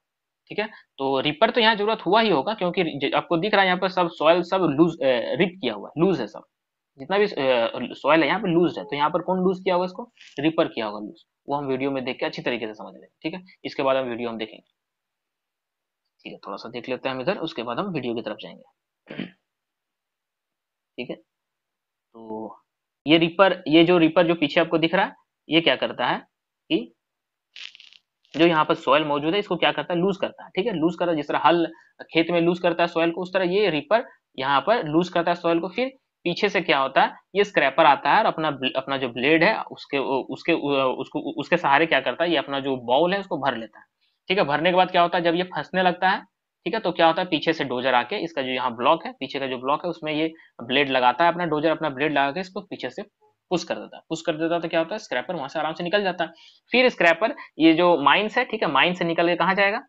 Speaker 1: ठीक है तो रिपर तो यहाँ जरूरत हुआ ही होगा क्योंकि आपको दिख रहा है यहाँ पर सब सॉयल सब लूज रिप किया हुआ लूज है सब जितना भी सॉइल है यहाँ पर लूज है तो यहाँ पर कौन लूज किया होगा इसको रिपर किया होगा लूज वो हम वीडियो में देख के अच्छी तरीके से समझ लेंगे ठीक है इसके बाद हम वीडियो हम देखेंगे ठीक है थोड़ा सा देख लेते हैं हम इधर उसके बाद हम वीडियो की तरफ जाएंगे ठीक है तो ये रिपर ये जो रिपर जो पीछे आपको दिख रहा है ये क्या करता है कि जो यहाँ पर सॉयल मौजूद है इसको क्या करता है लूज करता है ठीक है लूज करता है जिस तरह हल खेत में लूज करता है सॉयल को उस तरह ये रिपर यहाँ पर लूज करता है सॉयल को फिर पीछे से क्या होता है ये स्क्रैपर आता है और अपना अपना जो ब्लेड है उसके उसके उसको उसके सहारे क्या करता है ये अपना जो बॉल है उसको भर लेता है ठीक है भरने के बाद क्या होता है जब ये फंसने लगता है ठीक है तो क्या होता है पीछे से डोजर आके इसका जो यहाँ ब्लॉक है पीछे का जो ब्लॉक है उसमें ये ब्लेड लगाता है अपना डोजर अपना ब्लेड लगा के इसको पीछे से पुश कर देता पुश कर देता तो क्या होता है स्क्रैपर वहां से आराम से निकल जाता है फिर स्क्रैपर ये जो माइंस है ठीक है माइन से निकल के कहा जाएगा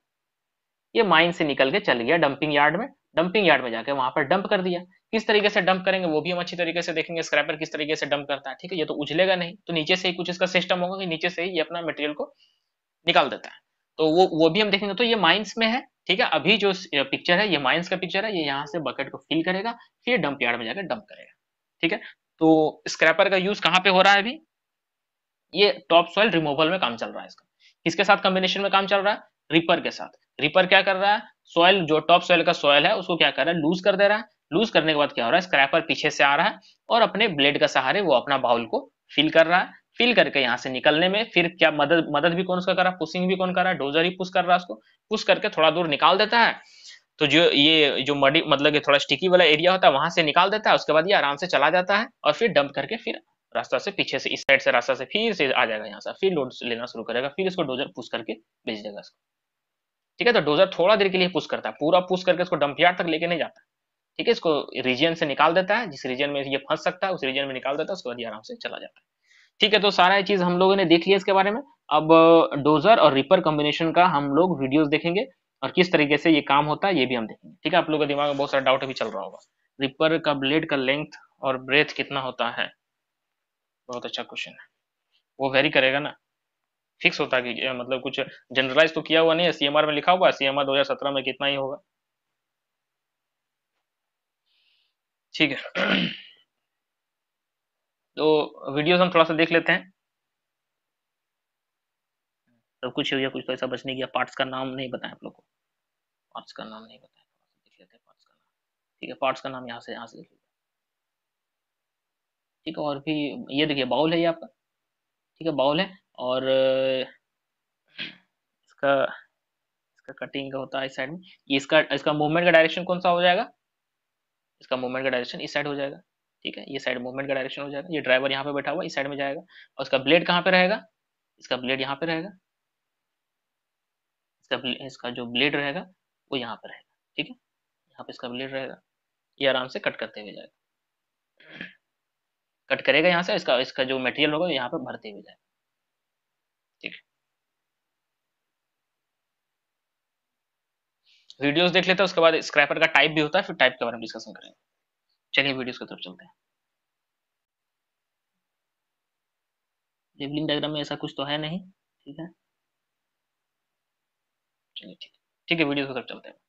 Speaker 1: ये माइन से निकल के चल गया डंपिंग यार्ड में डंपिंग यार्ड में जाकर वहां पर डंप कर दिया किस तरीके से डंप करेंगे वो भी हम अच्छी तरीके से देखेंगे स्क्रैपर किस तरीके से डंप करता है ठीक है ये तो उछलेगा नहीं तो नीचे से ही कुछ इसका सिस्टम होगा कि नीचे से ही ये अपना मटेरियल को निकाल देता है तो वो वो भी हम देखेंगे तो ये माइंस में है ठीक है अभी जो पिक्चर है ये माइंस का पिक्चर है ये यहाँ से बकेट को फिल करेगा फिर डंप यार्ड में जाकर डंप करेगा ठीक है तो स्क्रैपर का यूज कहाँ पे हो रहा है अभी ये टॉप सॉइल रिमूवल में काम चल रहा है इसका किसके साथ कॉम्बिनेशन में काम चल रहा है रिपर के साथ रिपर क्या कर रहा है सॉइल जो टॉप सॉइल का सॉइल है उसको क्या कर रहा है लूज कर दे रहा है लूज करने के बाद क्या हो रहा है स्क्रैपर पीछे से आ रहा है और अपने ब्लेड का सहारे वो अपना बाउल को फिल कर रहा है फिल करके यहाँ से निकलने में फिर क्या मदद मदद भी कौन उसका कर रहा है पुशिंग भी कौन कर रहा है डोजर ही पुश कर रहा है उसको पुश करके थोड़ा दूर निकाल देता है तो जो ये जो मडी मतलब कि थोड़ा स्टिकी वाला एरिया होता है वहां से निकाल देता है उसके बाद ये आराम से चला जाता है और फिर डंप करके फिर रास्ता से पीछे से इस साइड से रास्ता से फिर से आ जाएगा यहाँ से फिर लोड लेना शुरू करेगा फिर इसको डोजर पुश करके भेज देगा इसको ठीक है तो डोजर थोड़ा देर के लिए पुश करता है पूरा पुश करके इसको डंप यार्ड तक लेके नहीं जाता ठीक है इसको रीजन से निकाल देता है जिस रीजन में ये फंस सकता है उस रीजन में निकाल देता है उसके बाद ये आराम से चला जाता है ठीक है तो सारा चीज हम लोगों ने देख लिया इसके बारे में अब डोजर और रिपर कॉम्बिनेशन का हम लोग वीडियोस देखेंगे और किस तरीके से ये काम होता है ये भी हम देखेंगे ठीक है आप लोगों के दिमाग में बहुत सारा डाउट भी चल रहा होगा रिपर का ब्लेड का लेंथ और ब्रेथ कितना होता है बहुत अच्छा क्वेश्चन है वो वेरी करेगा ना फिक्स होता कि मतलब कुछ जनरलाइज तो किया हुआ नहीं है सीएमआर में लिखा हुआ सीएमआर 2017 में कितना ही होगा ठीक है तो वीडियो हम थोड़ा सा देख लेते हैं सब तो कुछ हो गया कुछ तो ऐसा बचने गया पार्ट्स का नाम नहीं बताया आप लोग को पार्ट्स का नाम नहीं बताया लिख लेते हैं पार्ट्स का नाम ठीक है पार्ट्स का नाम यहाँ से यहाँ से लिख लेते हैं ठीक है और भी ये देखिए बाउल है ये आपका ठीक है बाउल है और इसका इसका कटिंग का होता है इस साइड में ये इसका इसका मूवमेंट का डायरेक्शन कौन सा हो जाएगा इसका मूवमेंट का डायरेक्शन इस साइड हो जाएगा ठीक है ये साइड मूवमेंट का डायरेक्शन हो जाएगा ये ड्राइवर यहाँ पे बैठा हुआ इस साइड में जाएगा और इसका ब्लेड कहाँ पे रहेगा इसका ब्लेड यहाँ पे रहेगा इसका इसका जो ब्लेड रहेगा वो यहाँ पर रहेगा ठीक है यहाँ पे इसका ब्लेड रहेगा ये आराम से कट करते हुए जाएगा कट करेगा यहाँ से इसका इसका जो मटेरियल होगा यहाँ पर भरते हुए जाएगा ठीक है वीडियोस देख लेते हैं उसके बाद स्क्रैपर का टाइप भी होता है फिर टाइप के बारे में डिस्कशन करेंगे चलिए वीडियोस की तरफ चलते हैं डायग्राम में ऐसा कुछ तो है नहीं ठीक है चलिए ठीक ठीक है वीडियो को तरफ चलते हैं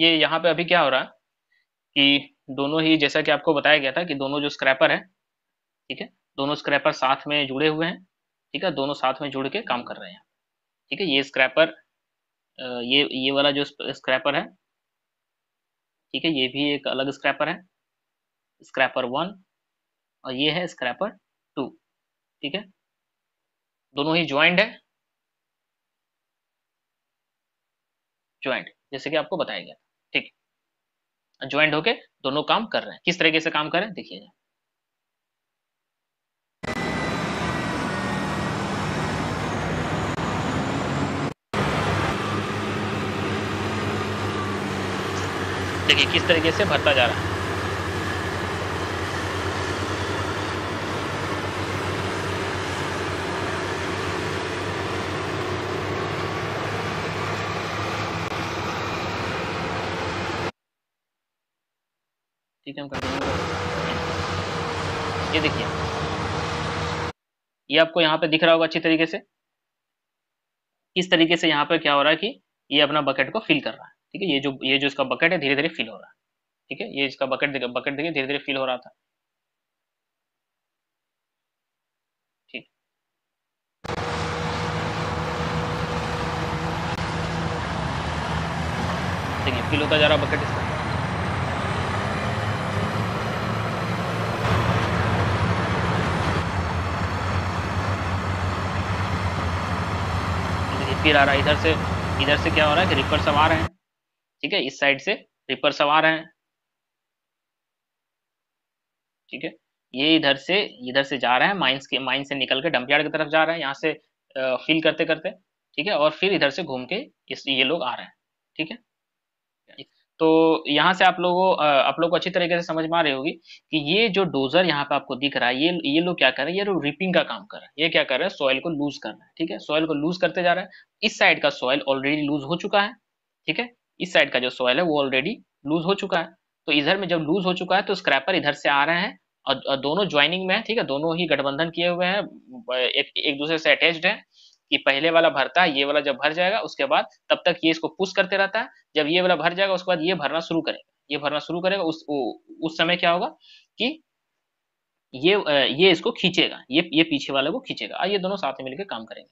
Speaker 1: ये यहाँ पे अभी क्या हो रहा है कि दोनों ही जैसा कि आपको बताया गया था कि दोनों जो स्क्रैपर है ठीक है दोनों स्क्रैपर साथ में जुड़े हुए हैं ठीक है दोनों साथ में जुड़ के काम कर रहे हैं ठीक है ये स्क्रैपर ये ये वाला जो स्क्रैपर है ठीक है ये भी एक अलग स्क्रैपर है स्क्रैपर वन और ये है स्क्रैपर टू ठीक है दोनों ही ज्वाइंट है ज्वाइंट जैसे कि आपको बताया गया ठीक ज्वाइंट होके दोनों काम कर रहे हैं किस तरीके से काम कर रहे हैं देखिए देखिए किस तरीके से भरता जा रहा है ठीक है हम कर ये देखिए ये आपको यहाँ पे दिख रहा होगा अच्छी तरीके से किस तरीके से यहाँ पे क्या हो रहा है कि ये अपना बकेट को फिल कर रहा है ठीक है ये जो ये जो इसका बकेट है धीरे धीरे फिल हो रहा है ठीक है ये इसका बकेट देखे, बकेट देखिए धीरे धीरे फिल हो रहा था ठीक फिल होता जा रहा बकेट इसका फिर आ रहा है इधर से इधर से क्या हो रहा है कि रिपर सब आ रहे हैं ठीक है इस साइड से रिपर सवार हैं ठीक है ये इधर से इधर से जा रहे हैं माइंस के माइंस से निकल के डंपयार्ड की तरफ जा रहे हैं यहाँ से फील करते करते ठीक है और फिर इधर से घूम के इस ये लोग आ रहे हैं ठीक है तो यहाँ से आप लोगों आप लोग को अच्छी तरीके से समझ में आ रही होगी कि ये जो डोजर यहाँ पे आपको दिख रहा है ये ये लोग क्या कर रहे हैं ये लोग रिपिंग का काम कर रहे हैं ये क्या कर रहे हैं सॉइल को लूज कर रहे हैं ठीक है सॉइल को लूज करते जा रहे हैं इस साइड का सॉइल ऑलरेडी लूज हो चुका है ठीक है इस साइड का जो सॉयल है वो ऑलरेडी लूज हो चुका है तो इधर में जब लूज हो चुका है तो स्क्रैपर इधर से आ रहे हैं और दोनों ज्वाइनिंग में है ठीक है दोनों ही गठबंधन किए हुए हैं एक एक दूसरे से अटैच्ड है कि पहले वाला भरता है ये वाला जब भर जाएगा उसके बाद तब तक ये इसको पुश करते रहता है जब ये वाला भर जाएगा उसके बाद ये भरना शुरू करेगा ये भरना शुरू करेगा उस उस समय क्या होगा कि ये ये इसको खींचेगा ये ये पीछे वाले को खींचेगा और ये दोनों साथ में मिलकर काम करेंगे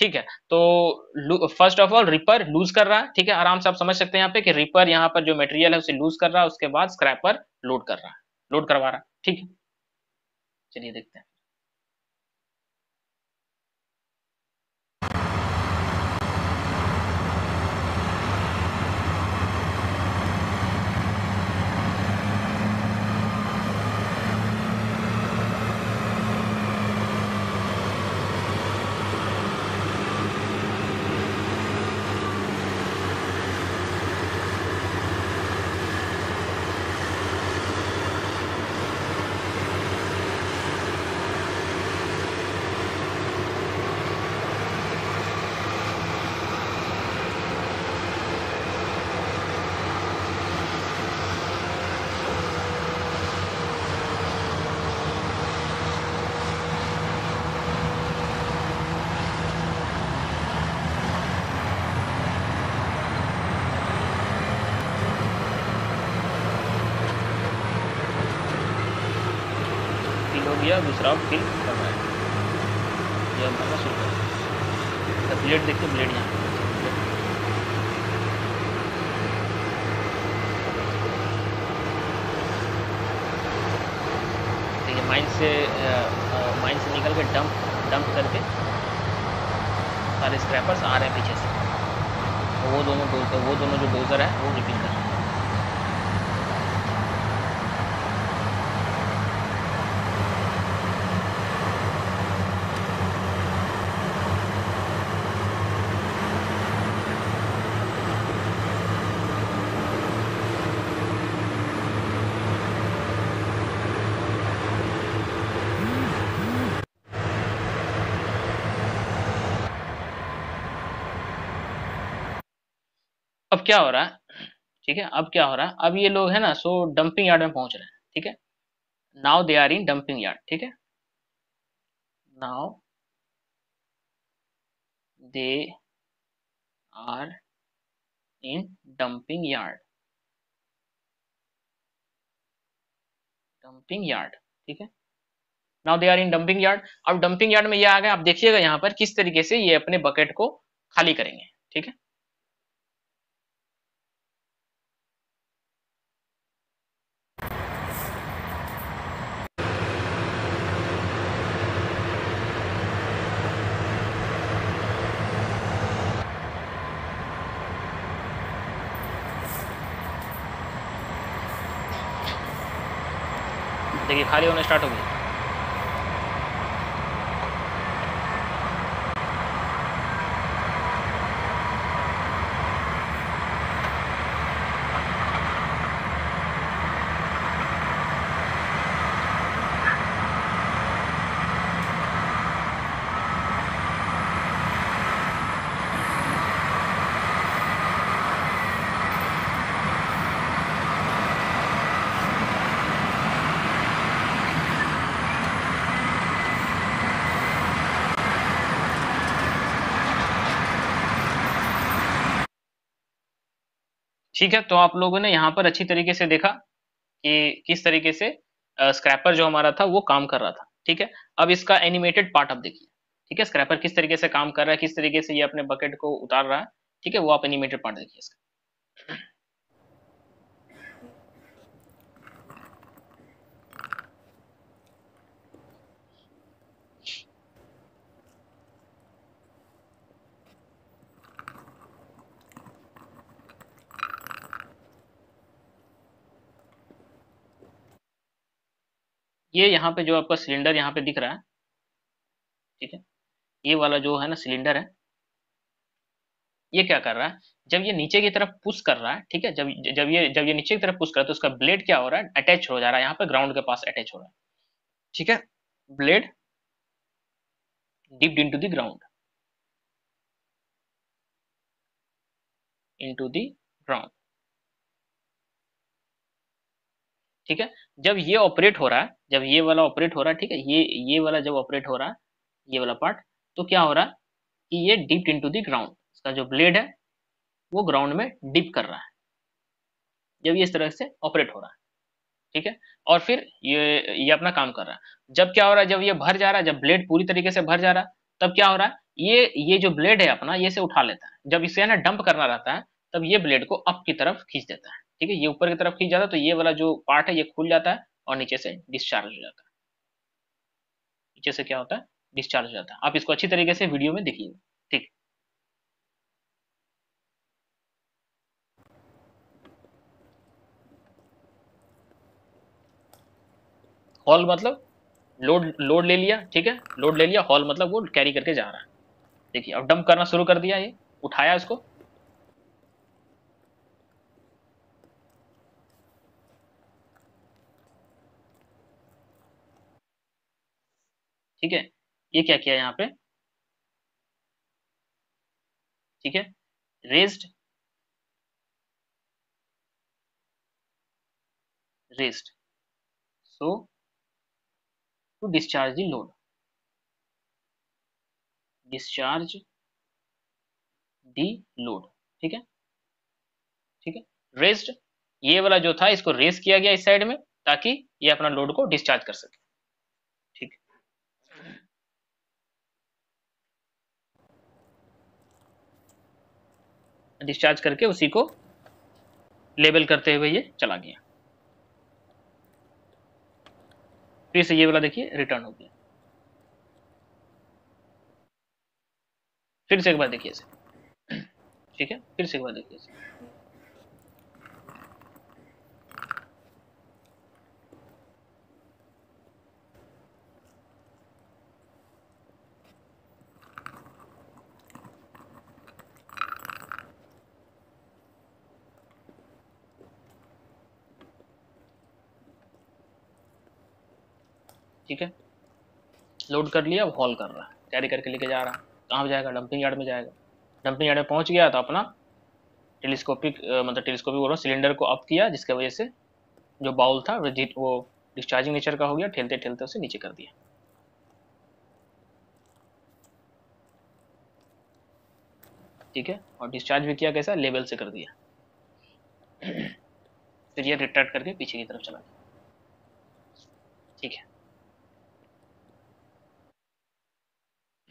Speaker 1: ठीक है तो first of all ripper loose कर रहा है ठीक है आराम से आप समझ सकते हैं यहाँ पे कि रिपर यहाँ पर जो मटेरियल है उसे लूज कर रहा है उसके बाद स्क्रैपर लोड कर रहा है लोड करवा रहा है ठीक है चलिए देखते हैं किया दूसरा फिल्म क्या हो रहा है ठीक है अब क्या हो रहा है अब ये लोग है ना सो डंपिंग यार्ड में पहुंच रहे हैं ठीक है now they are in dumping yard ठीक है now they are in dumping yard dumping yard ठीक है now they are in dumping yard अब डंपिंग यार्ड में ये आ गए आप देखिएगा यहाँ पर किस तरीके से ये अपने बकेट को खाली करेंगे ठीक है जाएगी खाली होने स्टार्ट होगी ठीक है तो आप लोगों ने यहाँ पर अच्छी तरीके से देखा कि किस तरीके से स्क्रैपर जो हमारा था वो काम कर रहा था ठीक है अब इसका एनिमेटेड पार्ट आप देखिए ठीक है स्क्रैपर किस तरीके से काम कर रहा है किस तरीके से ये अपने बकेट को उतार रहा है ठीक है वो आप एनिमेटेड पार्ट देखिए इसका ये यहाँ पे जो आपका सिलेंडर यहाँ पे दिख रहा है ठीक है ये वाला जो है ना सिलेंडर है ये क्या कर रहा है जब ये नीचे की तरफ पुश कर रहा है ठीक है जब जब ये जब ये नीचे की तरफ पुश कर रहा है तो उसका ब्लेड क्या हो रहा है अटैच हो जा रहा है यहाँ पे ग्राउंड के पास अटैच हो रहा है ठीक है blade dipped into the ground into the ground ठीक है जब ये ऑपरेट हो रहा है जब ये वाला ऑपरेट हो रहा है ठीक है ये ये वाला जब ऑपरेट हो रहा है ये वाला पार्ट तो क्या हो रहा है कि ये डिप इन टू ग्राउंड इसका जो ब्लेड है वो ग्राउंड में डिप कर रहा है जब ये इस तरह से ऑपरेट हो रहा है ठीक है और फिर ये ये अपना काम कर रहा है जब क्या हो रहा है जब ये भर जा रहा है जब ब्लेड पूरी तरीके से भर जा रहा है तब क्या हो रहा है ये ये जो ब्लेड है अपना ये से उठा लेता है जब इसे ना डंप करना रहता है तब ये ब्लेड को अप की तरफ खींच देता है ठीक है ये ऊपर की तरफ खींच जाता है तो ये वाला जो पार्ट है ये खुल जाता है और नीचे से डिस्चार्ज हो जाता है नीचे से क्या होता है डिस्चार्ज हो जाता है आप इसको अच्छी तरीके से वीडियो में देखिए ठीक हॉल मतलब लोड लोड ले लिया ठीक है लोड ले लिया हॉल मतलब वो कैरी करके जा रहा है देखिए अब डंप करना शुरू कर दिया ये उठाया इसको ठीक है ये क्या किया यहाँ पे ठीक है raised rest so to discharge the load discharge the load ठीक है ठीक है रेस्ट ये वाला जो था इसको रेस किया गया इस साइड में ताकि ये अपना लोड को डिस्चार्ज कर सके डिस्चार्ज करके उसी को लेबल करते हुए ये चला गया फिर से ये वाला देखिए रिटर्न हो गया फिर से एक बार देखिए ठीक है फिर से एक बार देखिए ठीक है लोड कर लिया अब हॉल कर रहा है कैरी करके लेके जा रहा है कहाँ पर जाएगा डंपिंग यार्ड में जाएगा डंपिंग यार्ड में पहुँच गया तो अपना टेलीस्कोपिक मतलब टेलीस्कोपिक बोल रहा सिलेंडर को अप किया जिसकी वजह से जो बाउल था वो डिस्चार्जिंग नेचर का हो गया ठेलते ठेलते उसे नीचे कर दिया ठीक है और डिस्चार्ज भी किया कैसा लेवल से कर दिया फिर ये रिटर्ट करके पीछे की तरफ चला गया ठीक है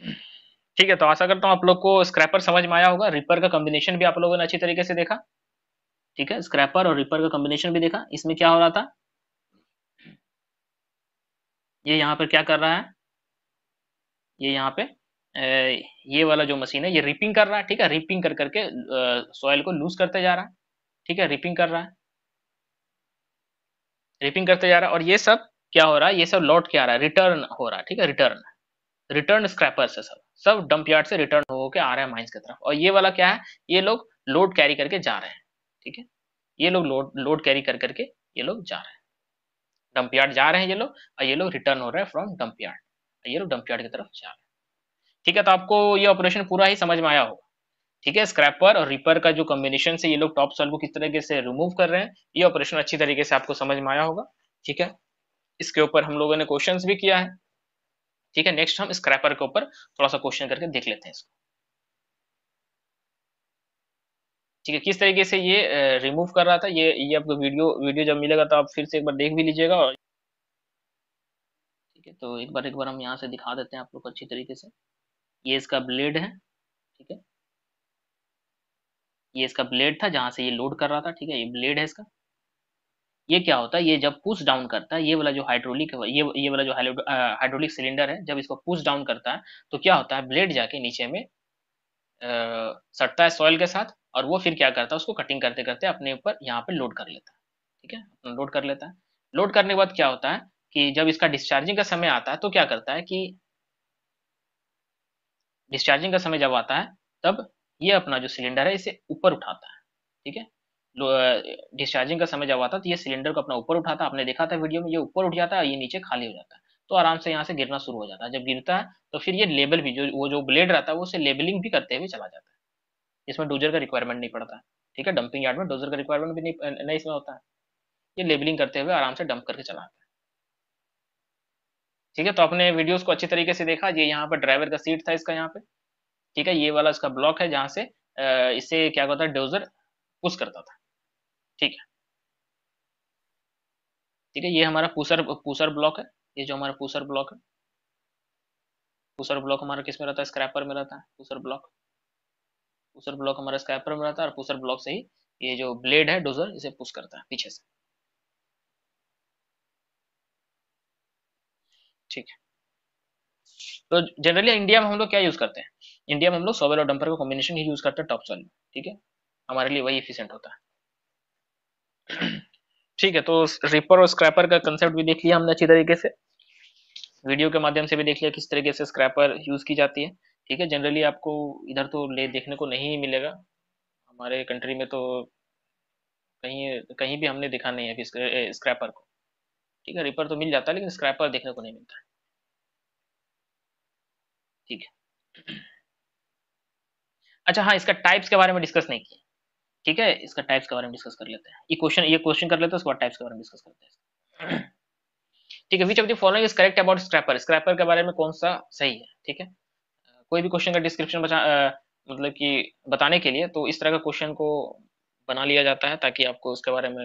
Speaker 1: ठीक है तो आशा करता हूँ आप लोग को स्क्रैपर समझ में आया होगा रिपर का कॉम्बिनेशन भी आप लोगों ने अच्छी तरीके से देखा ठीक है स्क्रैपर और रिपर का कॉम्बिनेशन भी देखा इसमें क्या हो रहा था ये यहाँ पर क्या कर रहा है ये यहाँ पे ये वाला जो मशीन है ये रिपिंग कर रहा है ठीक है रिपिंग कर करके सॉइल को लूज करते जा रहा है ठीक है रिपिंग कर रहा है रिपिंग करते जा रहा है और ये सब क्या हो रहा है ये सब लौट के आ रहा है रिटर्न हो रहा है ठीक है रिटर्न रिटर्न स्क्रैपर्स है सब सब डंप यार्ड से रिटर्न होकर आ रहे हैं माइंस की तरफ और ये वाला क्या है ये लोग लोड कैरी करके जा रहे हैं ठीक है ये लोग लोड लोड कैरी कर करके ये लोग जा रहे हैं डंप यार्ड जा रहे हैं ये लोग और ये लोग रिटर्न हो रहे हैं फ्रॉम डंप यार्ड ये लोग डंप यार्ड की तरफ जा रहे हैं ठीक है तो आपको ये ऑपरेशन पूरा ही समझ में आया होगा ठीक है स्क्रैपर और रिपर का जो कॉम्बिनेशन से ये लोग टॉप सॉल्व को किस तरीके से रिमूव कर रहे हैं ये ऑपरेशन अच्छी तरीके से आपको समझ में आया होगा ठीक है इसके ऊपर हम लोगों ने क्वेश्चंस भी किया है ठीक है नेक्स्ट हम स्क्रैपर के ऊपर थोड़ा सा क्वेश्चन करके देख लेते हैं इसको ठीक है किस तरीके से ये रिमूव कर रहा था ये ये आपको वीडियो वीडियो जब मिलेगा तो आप फिर से एक बार देख भी लीजिएगा और ठीक है तो एक बार एक बार हम यहाँ से दिखा देते हैं आप लोग अच्छी तरीके से ये इसका ब्लेड है ठीक है ये इसका ब्लेड था जहाँ से ये लोड कर रहा था ठीक है ये ब्लेड है इसका ये क्या होता है ये जब पुश डाउन करता है ये वाला जो हाइड्रोलिक ये ये वाला जो हाइड्रोलिक सिलेंडर है जब इसको पुश डाउन करता है तो क्या होता है ब्लेड जाके नीचे में आ, सटता है सॉइल के साथ और वो फिर क्या करता है उसको कटिंग करते करते अपने ऊपर यहाँ पे लोड कर लेता है ठीक है लोड कर लेता है लोड करने के बाद क्या होता है कि जब इसका डिस्चार्जिंग का समय आता है तो क्या करता है कि डिस्चार्जिंग का समय जब आता है तब ये अपना जो सिलेंडर है इसे ऊपर उठाता है ठीक है डिस्चार्जिंग का समय जब आता तो ये सिलेंडर को अपना ऊपर उठाता आपने देखा था वीडियो में ये ऊपर उठ जाता है ये नीचे खाली हो जाता है तो आराम से यहाँ से गिरना शुरू हो जाता है जब गिरता है तो फिर ये लेबल भी जो वो जो ब्लेड रहता है वो उसे लेबलिंग भी करते हुए चला जाता है इसमें डोजर का रिक्वायरमेंट नहीं पड़ता ठीक है डंपिंग यार्ड में डोजर का रिक्वायरमेंट भी नहीं, नहीं इसमें होता है ये लेबलिंग करते हुए आराम से डंप करके चला है ठीक है तो आपने वीडियोज को अच्छी तरीके से देखा ये यहाँ पर ड्राइवर का सीट था इसका यहाँ पे ठीक है ये वाला इसका ब्लॉक है जहाँ से इसे क्या कहता है डोजर पुश करता था ठीक है ठीक है ये हमारा पूसर पूसर ब्लॉक है ये जो हमारा पूसर ब्लॉक है पूसर ब्लॉक हमारा किस में रहता है स्क्रैपर में रहता है पूसर ब्लॉक पूसर ब्लॉक हमारा स्क्रैपर में रहता है और पूसर ब्लॉक से ही ये जो ब्लेड है डोजर इसे पुश करता है पीछे से ठीक है तो जनरली इंडिया में हम लोग क्या यूज करते हैं इंडिया में हम लोग सोवेल और डंपर का कॉम्बिनेशन ही यूज करते हैं टॉप सॉइल में ठीक है हमारे लिए वही इफिशियंट होता है ठीक है तो रिपर और स्क्रैपर का कंसेप्ट भी देख लिया हमने अच्छी तरीके से वीडियो के माध्यम से भी देख लिया किस तरीके से स्क्रैपर यूज की जाती है ठीक है जनरली आपको इधर तो ले देखने को नहीं मिलेगा हमारे कंट्री में तो कहीं कहीं भी हमने दिखा नहीं है कि स्क्रैपर को ठीक है रिपर तो मिल जाता है लेकिन स्क्रैपर देखने को नहीं मिलता ठीक है अच्छा हाँ इसका टाइप्स के बारे में डिस्कस नहीं किया ठीक है इसका टाइप्स के बारे में डिस्कस कर लेते हैं ये क्वेश्चन ये क्वेश्चन कर लेते हैं उसके बाद टाइप्स के बारे में डिस्कस करते हैं ठीक है which of the following is correct about scraper scraper के बारे में कौन सा सही है ठीक है कोई भी क्वेश्चन का डिस्क्रिप्शन मतलब कि बताने के लिए तो इस तरह का क्वेश्चन को बना लिया जाता है ताकि आपको उसके बारे में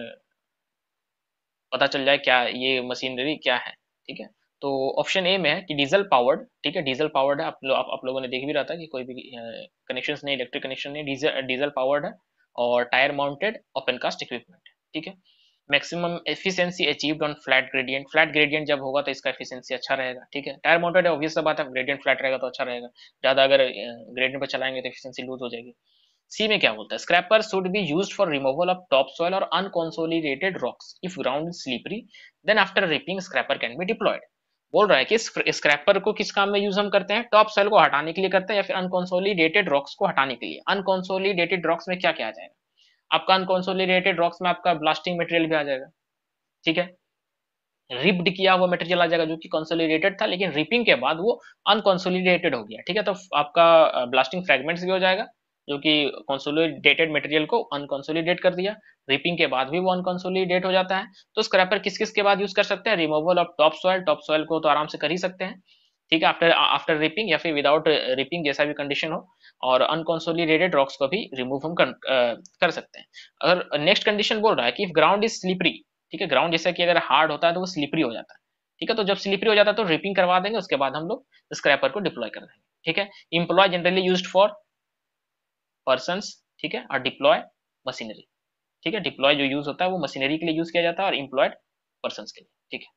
Speaker 1: पता चल जाए क्या ये मशीनरी क्या है ठीक है तो ऑप्शन ए में है कि डीजल पावर्ड ठीक है डीजल पावर्ड है आप, लो, आप, आप लोगों ने देख भी रहा था कि कोई भी कनेक्शन नहीं इलेक्ट्रिक कनेक्शन नहीं डीजल डीजल पावर्ड है और tyre mounted open cast equipment ठीक है maximum efficiency achieved on flat gradient flat gradient जब होगा तो इसका एफिशिएंसी अच्छा रहेगा ठीक है टायर माउंटेड ऑब्वियस बात है ग्रेडियंट फ्लैट रहेगा तो अच्छा रहेगा ज्यादा अगर ग्रेडियंट पर चलाएंगे तो एफिशिएंसी लूज हो जाएगी सी में क्या बोलता है scraper should be use for removal of top soil और unconsolidated rocks if ground slippery then after ripping scraper can be deployed बोल रहा है कि स्क्रैपर को किस काम में यूज हम करते हैं टॉप सेल को हटाने के लिए करते हैं या फिर अनकॉन्सोलिडेटेड रॉक्स को हटाने के लिए अनकॉन्सोलिडेटेड रॉक्स में क्या क्या आ जाएगा आपका अनकॉन्सोलिडेटेड रॉक्स में आपका ब्लास्टिंग मटेरियल भी आ जाएगा ठीक है रिप्ड किया हुआ मटेरियल आ जाएगा जो कि कंसोलिडेटेड था लेकिन रिपिंग के बाद वो अनकॉन्सोलिडेटेड हो गया ठीक है तो आपका ब्लास्टिंग uh, फ्रेगमेंट्स भी हो जाएगा जो कि कॉन्सोलिडेटेड मटेरियल को अनकॉन्सोलिडेट कर दिया रिपिंग के बाद भी वो अनकॉन्सोलिडेट हो जाता है तो स्क्रैपर किस किस के बाद यूज कर सकते हैं removal of top soil top soil को तो आराम से कर ही सकते हैं ठीक है आफ्टर आफ्टर रिपिंग या फिर विदाउट रिपिंग जैसा भी कंडीशन हो और अनकॉन्सोलिडेटेड रॉक्स को भी रिमूव हम कर, आ, कर सकते हैं अगर नेक्स्ट कंडीशन बोल रहा है कि इफ ग्राउंड इज स्लिपरी ठीक है ग्राउंड जैसा कि अगर हार्ड होता है तो वो स्लिपरी हो जाता है ठीक है तो जब स्लिपरी हो जाता है तो रिपिंग करवा देंगे उसके बाद हम लोग स्क्रैपर को डिप्लॉय कर देंगे ठीक है employ generally use for person ठीक है और डिप्लॉय मशीनरी ठीक है डिप्लॉय जो यूज होता है वो मशीनरी के लिए यूज किया जाता है और इम्प्लॉयड पर्सन के लिए ठीक है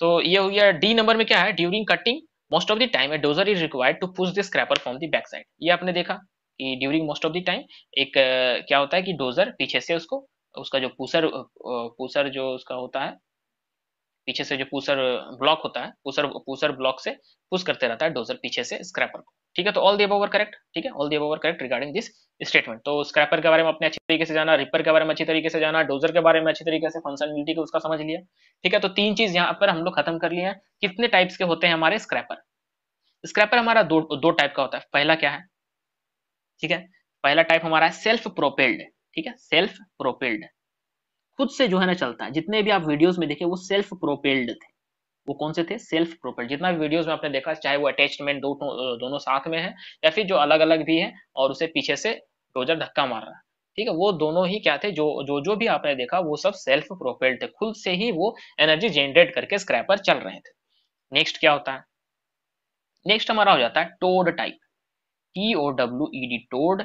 Speaker 1: तो ये हो गया डी नंबर में क्या है during cutting most of the time dozer is required to push the scraper from the back side ये आपने देखा कि during most of the time एक uh, क्या होता है कि डोजर पीछे से उसको उसका जो पुसर पुसर जो उसका होता है पीछे से जो पुसर ब्लॉक होता है पुसर पुसर ब्लॉक से पुश करते रहता है डोजर पीछे से स्क्रैपर को ठीक है तो ऑल दी अब करेक्ट ठीक है all the above correct regarding this statement तो स्क्रैपर के बारे में अपने अच्छी तरीके से जाना रिपर के बारे में अच्छी तरीके से जाना डोजर के बारे में अच्छी तरीके से फंक्शनलिटी को उसका समझ लिया ठीक है तो तीन चीज यहाँ पर हम लोग खत्म कर लिए हैं कितने टाइप्स के होते हैं हमारे स्क्रैपर स्क्रैपर हमारा दो दो टाइप का होता है पहला क्या है ठीक है पहला टाइप हमारा है सेल्फ प्रोपेल्ड ठीक है सेल्फ प्रोपेल्ड खुद से जो है ना चलता है जितने भी आप वीडियोस में देखे वो सेल्फ प्रोपेल्ड थे वो कौन से थे सेल्फ प्रोपर्ड जितना भी वीडियोस में आपने देखा चाहे वो अटैचमेंट दो, तो, दोनों साथ में है या फिर जो अलग अलग भी है और उसे पीछे से डोजर धक्का मार रहा है ठीक है वो दोनों ही क्या थे जो जो जो भी आपने देखा वो सब सेल्फ प्रोपेल्ड थे खुद से ही वो एनर्जी जनरेट करके स्क्रैपर चल रहे थे नेक्स्ट क्या होता है नेक्स्ट हमारा हो जाता है towed type T O W E D towed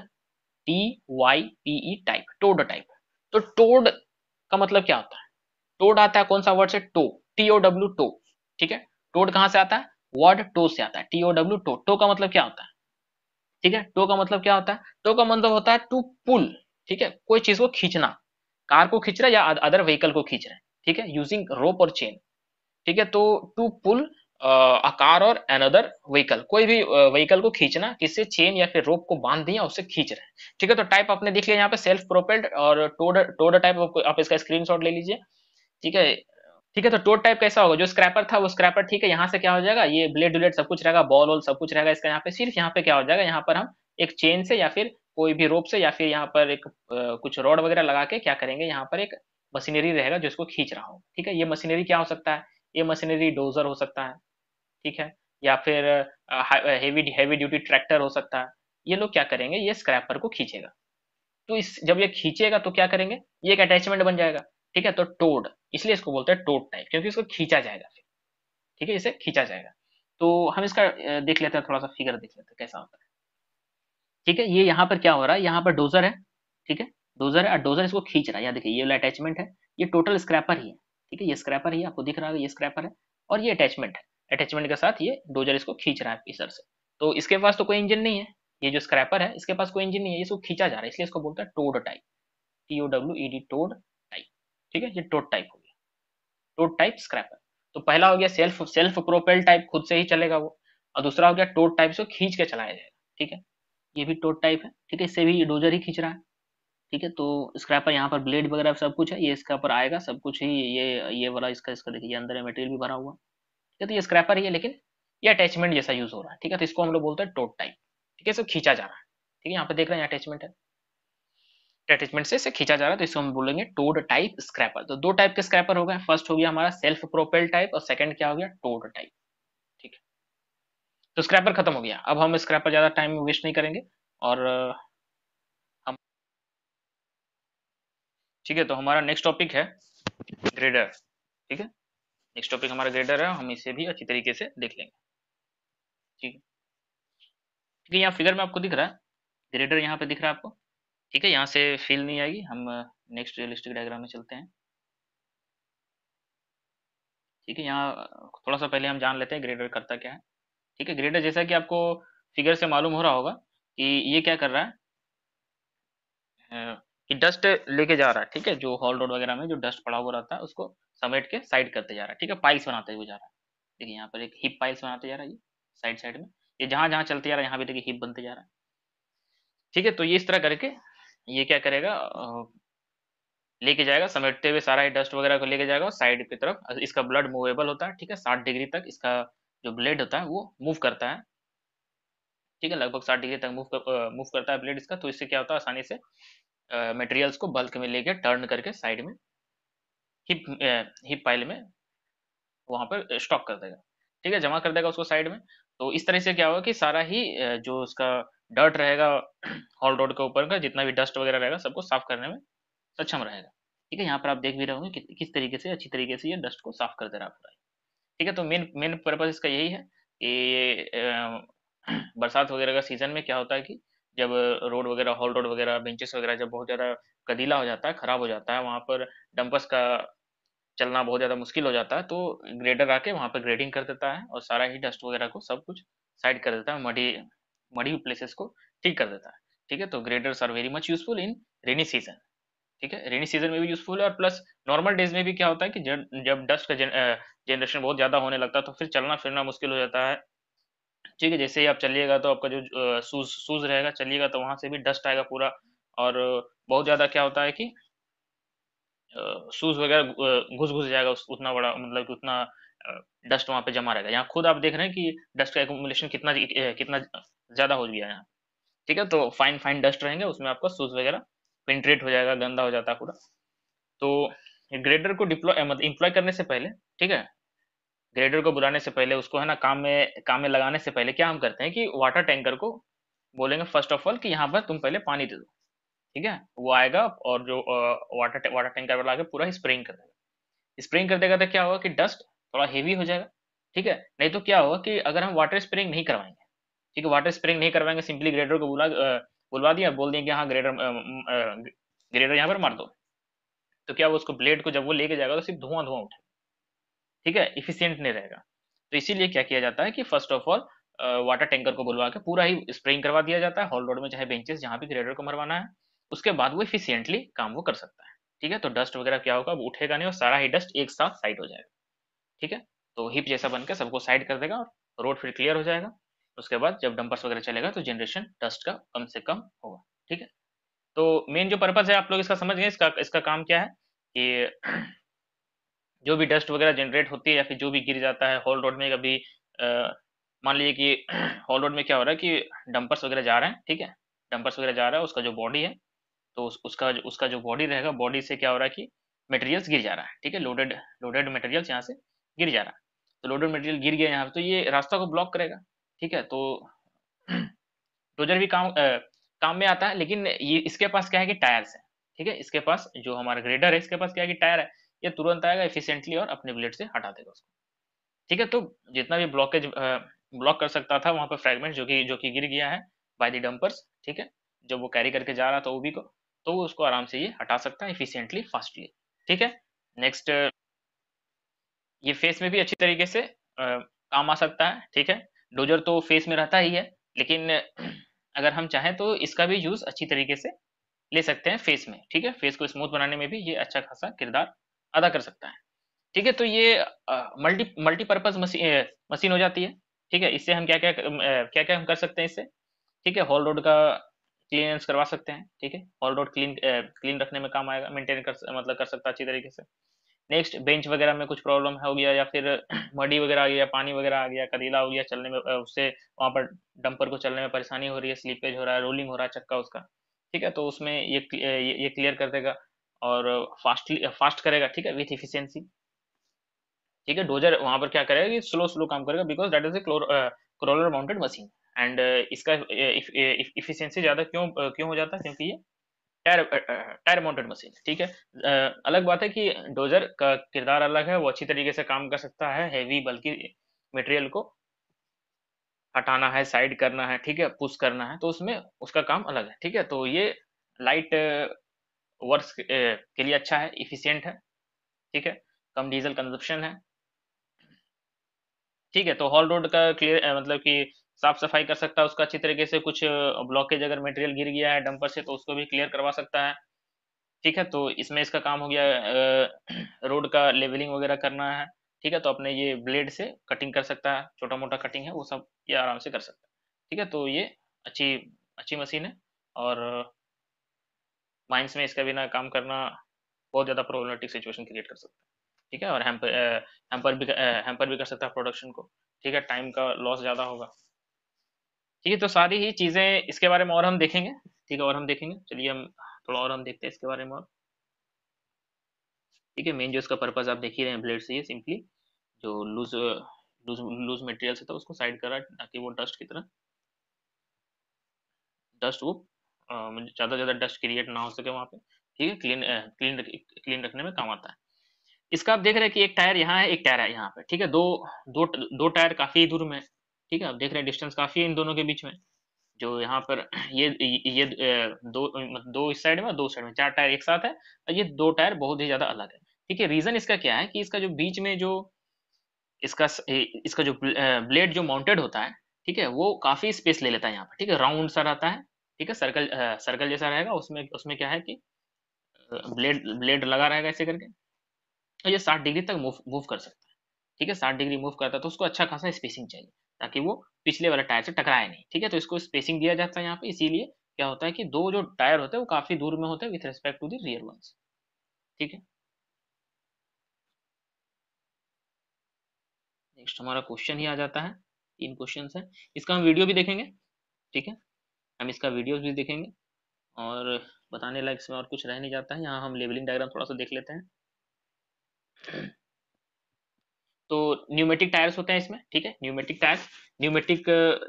Speaker 1: T Y P E type towed type तो टोड का मतलब क्या होता है टोड आता है कौन सा वर्ड से tow T O W tow ठीक है टोड कहां से आता है वर्ड टो से आता है टीओ डब्ल्यू टो टो का मतलब क्या होता है ठीक है टो का मतलब क्या होता है टो का मतलब होता है टू पुल ठीक है कोई चीज को खींचना कार को खींच रहा है या अदर व्हीकल को खींच रहे हैं ठीक है यूजिंग रोप और चेन ठीक है तो टू पुल अ कार और अनदर व्हीकल कोई भी व्हीकल को खींचना किससे चेन या फिर रोप को बांध दिया उससे खींच रहे हैं ठीक है तो टाइप आपने देख लिया यहाँ पे सेल्फ प्रोपेल्ड और टोड टोड टाइप आप इसका स्क्रीनशॉट ले लीजिए ठीक है ठीक है तो टोट टाइप कैसा होगा जो स्क्रैपर था वो स्क्रैपर ठीक है यहाँ से क्या हो जाएगा ये ब्लेड व्लेट सब कुछ रहेगा बॉल वॉल सब कुछ रहेगा इसका यहाँ पे सिर्फ यहाँ पे क्या हो जाएगा यहाँ पर हम एक चेन से या फिर कोई भी रोप से या फिर यहाँ पर एक कुछ रॉड वगैरह लगा के क्या करेंगे यहाँ पर एक मशीनरी रहेगा जिसको खींच रहा हो ठीक है ये मशीनरी क्या हो सकता है ये मशीनरी डोजर हो सकता है ठीक है या फिर हेवी हेवी ड्यूटी ट्रैक्टर हो सकता है ये लोग क्या करेंगे ये स्क्रैपर को खींचेगा तो इस जब ये खींचेगा तो क्या करेंगे ये एक अटैचमेंट बन जाएगा ठीक है तो टोड इसलिए इसको बोलते हैं टोट टाइप क्योंकि इसको खींचा जाएगा फिर ठीक है इसे खींचा जाएगा तो हम इसका देख लेते हैं थोड़ा सा फिगर देख लेते हैं कैसा होता है ठीक है ये यहाँ पर क्या हो रहा है यहाँ पर डोजर है ठीक है डोजर है और डोजर इसको खींच रहा है यहाँ देखिए ये वाला अटैचमेंट है ये टोटल स्क्रैपर ही है ठीक है ये स्क्रैपर ही आपको दिख रहा है ये स्क्रैपर है और ये अटैचमेंट है अटैचमेंट के साथ ये डोजर इसको खींच रहा है पीसर से तो इसके पास तो कोई इंजन नहीं है ये जो स्क्रैपर है इसके पास कोई इंजन नहीं है इसको खींचा जा रहा है इसलिए इसको बोलता है towed type T O W E D towed type ठीक है ये टोड टाइप हो टोट टाइप स्क्रैपर तो पहला हो गया सेल्फ सेल्फ प्रोपेल टाइप खुद से ही चलेगा वो और दूसरा हो गया टोट टाइप से खींच के चलाया जाएगा ठीक है ये भी टोट टाइप है ठीक है इससे भी डोजर ही खींच रहा है ठीक है तो स्क्रैपर यहाँ पर ब्लेड वगैरह सब कुछ है ये स्क्रैपर आएगा सब कुछ ही ये ये वाला इसका इसका देखिए अंदर मेटेरियल मटेरियल भी भरा हुआ ठीक है तो ये स्क्रैपर ही है लेकिन ये अटैचमेंट जैसा यूज हो रहा है ठीक है तो इसको हम लोग बोलते हैं टोट टाइप ठीक है सब खींचा जा रहा है ठीक है यहाँ पर देख रहे हैं अटैचमेंट है अटैचमेंट से इसे खींचा जा रहा है तो इसको हम बोलेंगे टोड टाइप स्क्रैपर तो दो टाइप के स्क्रैपर हो गए फर्स्ट हो गया हमारा सेल्फ प्रोपेल टाइप और सेकंड क्या हो गया टोड टाइप ठीक है तो स्क्रैपर खत्म हो गया अब हम स्क्रैपर ज्यादा टाइम वेस्ट नहीं करेंगे और हम ठीक है तो हमारा नेक्स्ट टॉपिक है ग्रेडर ठीक है नेक्स्ट टॉपिक हमारा ग्रेडर है हम इसे भी अच्छी तरीके से देख लेंगे ठीक है यहाँ फिगर में आपको दिख रहा है ग्रेडर यहाँ पे दिख रहा है आपको ठीक है यहाँ से फील नहीं आएगी हम नेक्स्ट रियलिस्टिक डायग्राम में चलते हैं ठीक है यहाँ uh, थोड़ा सा पहले हम जान लेते हैं ग्रेडर करता क्या है ठीक है ग्रेडर जैसा कि आपको फिगर से मालूम हो रहा होगा कि ये क्या कर रहा है uh, कि डस्ट लेके जा रहा है ठीक है जो हॉल रोड वगैरह में जो डस्ट पड़ा हुआ रहता है उसको समेट के साइड करते जा रहा है ठीक है पाइल्स बनाते हुए जा रहा है देखिए यहाँ पर एक हिप पाइल्स बनाते जा रहा है ये साइड साइड में ये जहां जहाँ चलते जा रहा है यहाँ भी देखिए हिप बनते जा रहा है ठीक है तो ये इस तरह करके ये क्या करेगा लेके जाएगा समेटते हुए सारा डस्ट वगैरह को लेके जाएगा साइड की तरफ इसका ब्लड मूवेबल होता है ठीक है साठ डिग्री तक इसका जो ब्लेड होता है वो मूव करता है ठीक है लगभग साठ डिग्री तक मूव कर, मूव करता है ब्लेड इसका तो इससे क्या होता है आसानी से मटेरियल्स को बल्क में लेके टर्न करके साइड में हिप हिप पाइल में वहां पर स्टॉक कर देगा ठीक है जमा कर देगा उसको साइड में तो इस तरह से क्या होगा कि सारा ही जो उसका डर्ट रहेगा हॉल रोड के ऊपर का जितना भी डस्ट वगैरह रहेगा सबको साफ करने में सक्षम रहेगा ठीक है यहाँ पर आप देख भी रहे कि, किस तरीके से अच्छी तरीके से ये डस्ट को साफ कर दे रहा पूरा ठीक है तो मेन मेन पर्पज इसका यही है कि बरसात वगैरह का सीजन में क्या होता है कि जब रोड वगैरह हॉल रोड वगैरह बेंचेस वगैरह जब बहुत ज़्यादा कदीला हो जाता है खराब हो जाता है वहाँ पर डंपस का चलना बहुत ज़्यादा मुश्किल हो जाता है तो ग्रेडर आके वहाँ पर ग्रेडिंग कर देता है और सारा ही डस्ट वगैरह को सब कुछ साइड कर देता है मडी मड़ी हुई प्लेसेस को ठीक कर देता है ठीक है तो graders are very much useful in rainy season ठीक है रेनी सीजन में भी यूजफुल है और प्लस नॉर्मल डेज में भी क्या होता है कि जब डस्ट का जनरेशन बहुत ज्यादा होने लगता है तो फिर चलना फिरना मुश्किल हो जाता है ठीक है जैसे ही आप चलिएगा तो आपका जो शूज शूज रहेगा चलिएगा तो वहां से भी डस्ट आएगा पूरा और बहुत ज्यादा क्या होता है कि शूज वगैरह घुस घुस जाएगा उतना बड़ा मतलब कि उतना डस्ट वहाँ पे जमा रहेगा यहाँ खुद आप देख रहे हैं कि डस्ट का एकोमुलेशन कितना कितना ज़्यादा हो गया यहाँ ठीक है तो फाइन फाइन डस्ट रहेंगे उसमें आपका सूज वगैरह पेंट्रेट हो जाएगा गंदा हो जाता है पूरा तो ग्रेडर को डिप्लॉय मतलब इम्प्लॉय करने से पहले ठीक है ग्रेडर को बुलाने से पहले उसको है ना काम में काम में लगाने से पहले क्या हम करते हैं कि वाटर टैंकर को बोलेंगे फर्स्ट ऑफ ऑल कि यहाँ पर तुम पहले पानी दे दो ठीक है वो आएगा और जो वाटर वाटर टैंकर वाला आगे पूरा स्प्रेइंग कर देगा स्प्रेइंग कर देगा तो क्या होगा कि डस्ट थोड़ा हेवी हो जाएगा ठीक है नहीं तो क्या होगा कि अगर हम वाटर स्प्रिंग नहीं करवाएंगे ठीक है वाटर स्प्रिंग नहीं करवाएंगे सिंपली ग्रेडर को बुला बुलवा दिया बोल दिया कि हाँ ग्रेडर ग्रेडर यहाँ पर मार दो तो क्या वो उसको ब्लेड को जब वो लेके जाएगा तो सिर्फ धुआं धुआं उठेगा ठीक है इफिशियंट नहीं रहेगा तो इसीलिए क्या किया जाता है कि first of all water tanker को बुलवा के पूरा ही स्प्रेइंग करवा दिया जाता है हॉल रोड में चाहे बेंचेस जहाँ भी ग्रेडर को मरवाना है उसके बाद वो इफिशियंटली काम वो कर सकता है ठीक है तो डस्ट वगैरह क्या होगा अब उठेगा नहीं और सारा ही डस्ट एक साथ साइड हो जाएगा ठीक है तो हिप जैसा बनकर सबको साइड कर देगा और रोड फिर क्लियर हो जाएगा उसके बाद जब डंपर्स वगैरह चलेगा तो जनरेशन डस्ट का कम से कम होगा ठीक है तो मेन जो पर्पज है आप लोग इसका समझ गए इसका इसका काम क्या है कि जो भी डस्ट वगैरह जनरेट होती है या फिर जो भी गिर जाता है हॉल रोड में कभी मान लीजिए कि हॉल रोड में क्या हो रहा है कि डंपर्स वगैरह जा रहे हैं ठीक है डंपर्स वगैरह जा रहा है उसका जो बॉडी है तो उस, उसका उसका जो बॉडी रहेगा बॉडी से क्या हो रहा है कि मटेरियल्स गिर जा रहा है ठीक है लोडेड लोडेड मटेरियल्स यहाँ से गिर जा रहा है तो लोडेड मटेरियल गिर गया यहाँ पे तो ये रास्ता को ब्लॉक करेगा ठीक है तो डोजर भी काम आ, काम में आता है लेकिन ये इसके पास क्या है कि टायर्स है ठीक है इसके पास जो हमारा ग्रेडर है इसके पास क्या है कि टायर है ये तुरंत आएगा एफिशिएंटली और अपने ब्लेड से हटा देगा उसको ठीक है तो जितना भी ब्लॉकेज ब्लॉक कर सकता था वहां पर फ्रेगमेंट जो कि जो कि गिर गया है बाय द डंपर्स ठीक है जब वो कैरी करके जा रहा था ओबी को तो उसको आराम से ये हटा सकता है इफिशियंटली फास्टली ठीक है नेक्स्ट ये फेस में भी अच्छी तरीके से काम आ सकता है ठीक है डोजर तो फेस में रहता ही है लेकिन अगर हम चाहें तो इसका भी यूज अच्छी तरीके से ले सकते हैं फेस में ठीक है फेस को स्मूथ बनाने में भी ये अच्छा खासा किरदार अदा कर सकता है ठीक है तो ये मल्टी मल्टीपर्पज मशीन मशीन हो जाती है ठीक है इससे हम क्या क्या क्या क्या हम कर सकते हैं इससे ठीक है हॉल रोड का क्लीनेंस करवा सकते हैं ठीक है हॉल रोड क्लीन क्लीन रखने में काम आएगा मेंटेन कर मतलब कर सकता है अच्छी तरीके से नेक्स्ट बेंच वगैरह में कुछ प्रॉब्लम हो गया या फिर मडी वगैरह आ गया पानी वगैरह आ गया कदीला हो गया चलने में उससे वहाँ पर डंपर को चलने में परेशानी हो रही है स्लीपेज हो रहा है रोलिंग हो रहा है चक्का उसका ठीक है तो उसमें ये ये, क्लियर कर देगा और फास्टली फास्ट करेगा ठीक है विथ इफिशियंसी ठीक है डोजर वहाँ पर क्या करेगा कि स्लो स्लो काम करेगा because that is a crawler mounted machine and इसका इफिशियंसी ज़्यादा क्यों क्यों हो जाता है क्योंकि ये टायर टायर माउंटेड मशीन ठीक है आ, uh, अलग बात है कि डोजर का किरदार अलग है वो अच्छी तरीके से काम कर सकता है हैवी बल्कि मटेरियल को हटाना है साइड करना है ठीक है पुश करना है तो उसमें उसका काम अलग है ठीक है तो ये लाइट वर्क uh, uh, के लिए अच्छा है इफिशियंट है ठीक है कम डीजल कंजप्शन है ठीक है तो हॉल रोड का क्लियर मतलब कि साफ सफाई कर सकता है उसका अच्छी तरीके से कुछ ब्लॉकेज अगर मटेरियल गिर गया है डंपर से तो उसको भी क्लियर करवा सकता है ठीक है तो इसमें इसका काम हो गया रोड का लेवलिंग वगैरह करना है ठीक है तो अपने ये ब्लेड से कटिंग कर सकता है छोटा मोटा कटिंग है वो सब ये आराम से कर सकता है ठीक है तो ये अच्छी अच्छी मशीन है और माइंस में इसका बिना काम करना बहुत ज़्यादा प्रॉब्लमेटिक सिचुएशन क्रिएट कर सकता है ठीक है और हैम्पर हैम्पर भी हैम्पर भी कर सकता है प्रोडक्शन को ठीक है टाइम का लॉस ज़्यादा होगा ठीक है तो सारी ही चीज़ें इसके बारे में और हम देखेंगे ठीक है और हम देखेंगे चलिए हम थोड़ा और हम देखते हैं इसके बारे में और ठीक है मेन जो इसका पर्पज़ आप देख ही रहे हैं ब्लेड से ये सिंपली जो लूज लूज लूज मटेरियल से था उसको साइड करा ताकि वो डस्ट की तरह डस्ट वो ज़्यादा ज़्यादा डस्ट क्रिएट ना हो सके वहाँ पे ठीक है क्लीन क्लीन क्लीन रखने में काम आता है इसका आप देख रहे हैं कि एक टायर यहाँ है एक टायर है यहाँ पे ठीक है दो दो दो टायर काफ़ी दूर में ठीक है आप देख रहे हैं डिस्टेंस काफ़ी है इन दोनों के बीच में जो यहाँ पर ये ये दो मतलब दो इस साइड में दो साइड में चार टायर एक साथ है और ये दो टायर बहुत ही ज़्यादा अलग है ठीक है रीज़न इसका क्या है कि इसका जो बीच में जो इसका इसका जो ब्लेड जो माउंटेड होता है ठीक है वो काफ़ी स्पेस ले लेता है यहाँ पर ठीक है राउंड सा रहता है ठीक है सर्कल आ, सर्कल जैसा रहेगा उसमें उसमें क्या है कि ब्लेड ब्लेड लगा रहेगा ऐसे करके और ये साठ डिग्री तक मूव मूव कर सकता है ठीक है साठ डिग्री मूव करता है तो उसको अच्छा खासा स्पेसिंग चाहिए ताकि वो पिछले वाला टायर से टकराए नहीं ठीक है तो इसको स्पेसिंग दिया जाता है यहाँ पे इसीलिए क्या होता है कि दो जो टायर होते हैं वो काफी दूर में होते हैं with respect to the rear ones ठीक है नेक्स्ट हमारा क्वेश्चन ही आ जाता है तीन क्वेश्चन है इसका हम वीडियो भी देखेंगे ठीक है हम इसका वीडियो भी देखेंगे और बताने लायक इसमें और कुछ रह नहीं जाता है यहाँ हम लेबलिंग डायग्राम थोड़ा सा देख लेते हैं तो न्यूमेटिक टायर्स होते हैं इसमें ठीक है न्यूमेटिक टायर्स न्यूमेटिक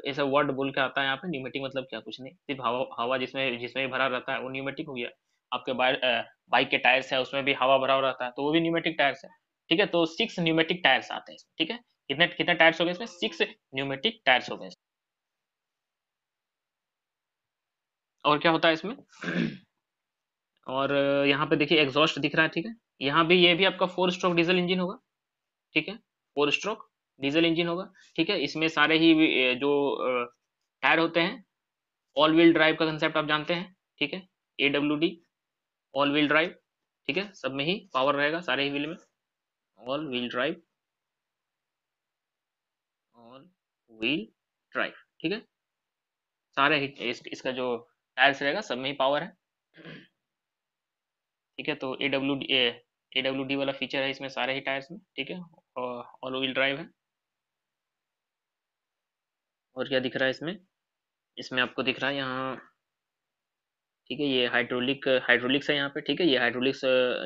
Speaker 1: ऐसा वर्ड बोल के आता है यहाँ पे न्यूमेटिक मतलब क्या कुछ नहीं सिर्फ हवा हवा जिसमें जिसमें भी भरा रहता है वो न्यूमेटिक हो गया आपके बाइक के टायर्स है उसमें भी हवा भरा हुआ रहता है तो वो भी न्यूमेटिक टायर्स है ठीक है तो सिक्स न्यूमेटिक टायर्स आते हैं ठीक है कितने कितने टायर्स हो गए इसमें सिक्स न्यूमेटिक टायर्स हो गए और क्या होता है इसमें और यहाँ पे देखिए एग्जॉस्ट दिख रहा है ठीक है यहाँ भी ये भी आपका फोर स्ट्रोक डीजल इंजन होगा ठीक है फोर स्ट्रोक डीजल इंजन होगा ठीक है इसमें सारे ही जो टायर होते हैं ऑल व्हील ड्राइव का कंसेप्ट आप जानते हैं ठीक है A W D all wheel drive ठीक है सब में ही पावर रहेगा सारे ही व्हील में all wheel drive all wheel drive ठीक है सारे ही इस, इसका जो टायर्स रहेगा सब में ही पावर है ठीक है तो ए डब्ल्यू डी डी वाला फीचर है इसमें सारे ही टायर्स में ठीक है और ऑल व्हील ड्राइव है और क्या दिख रहा है इसमें इसमें आपको दिख रहा है यहाँ ठीक है ये हाइड्रोलिक हाइड्रोलिक्स है यहाँ पे ठीक है ये हाइड्रोलिक्स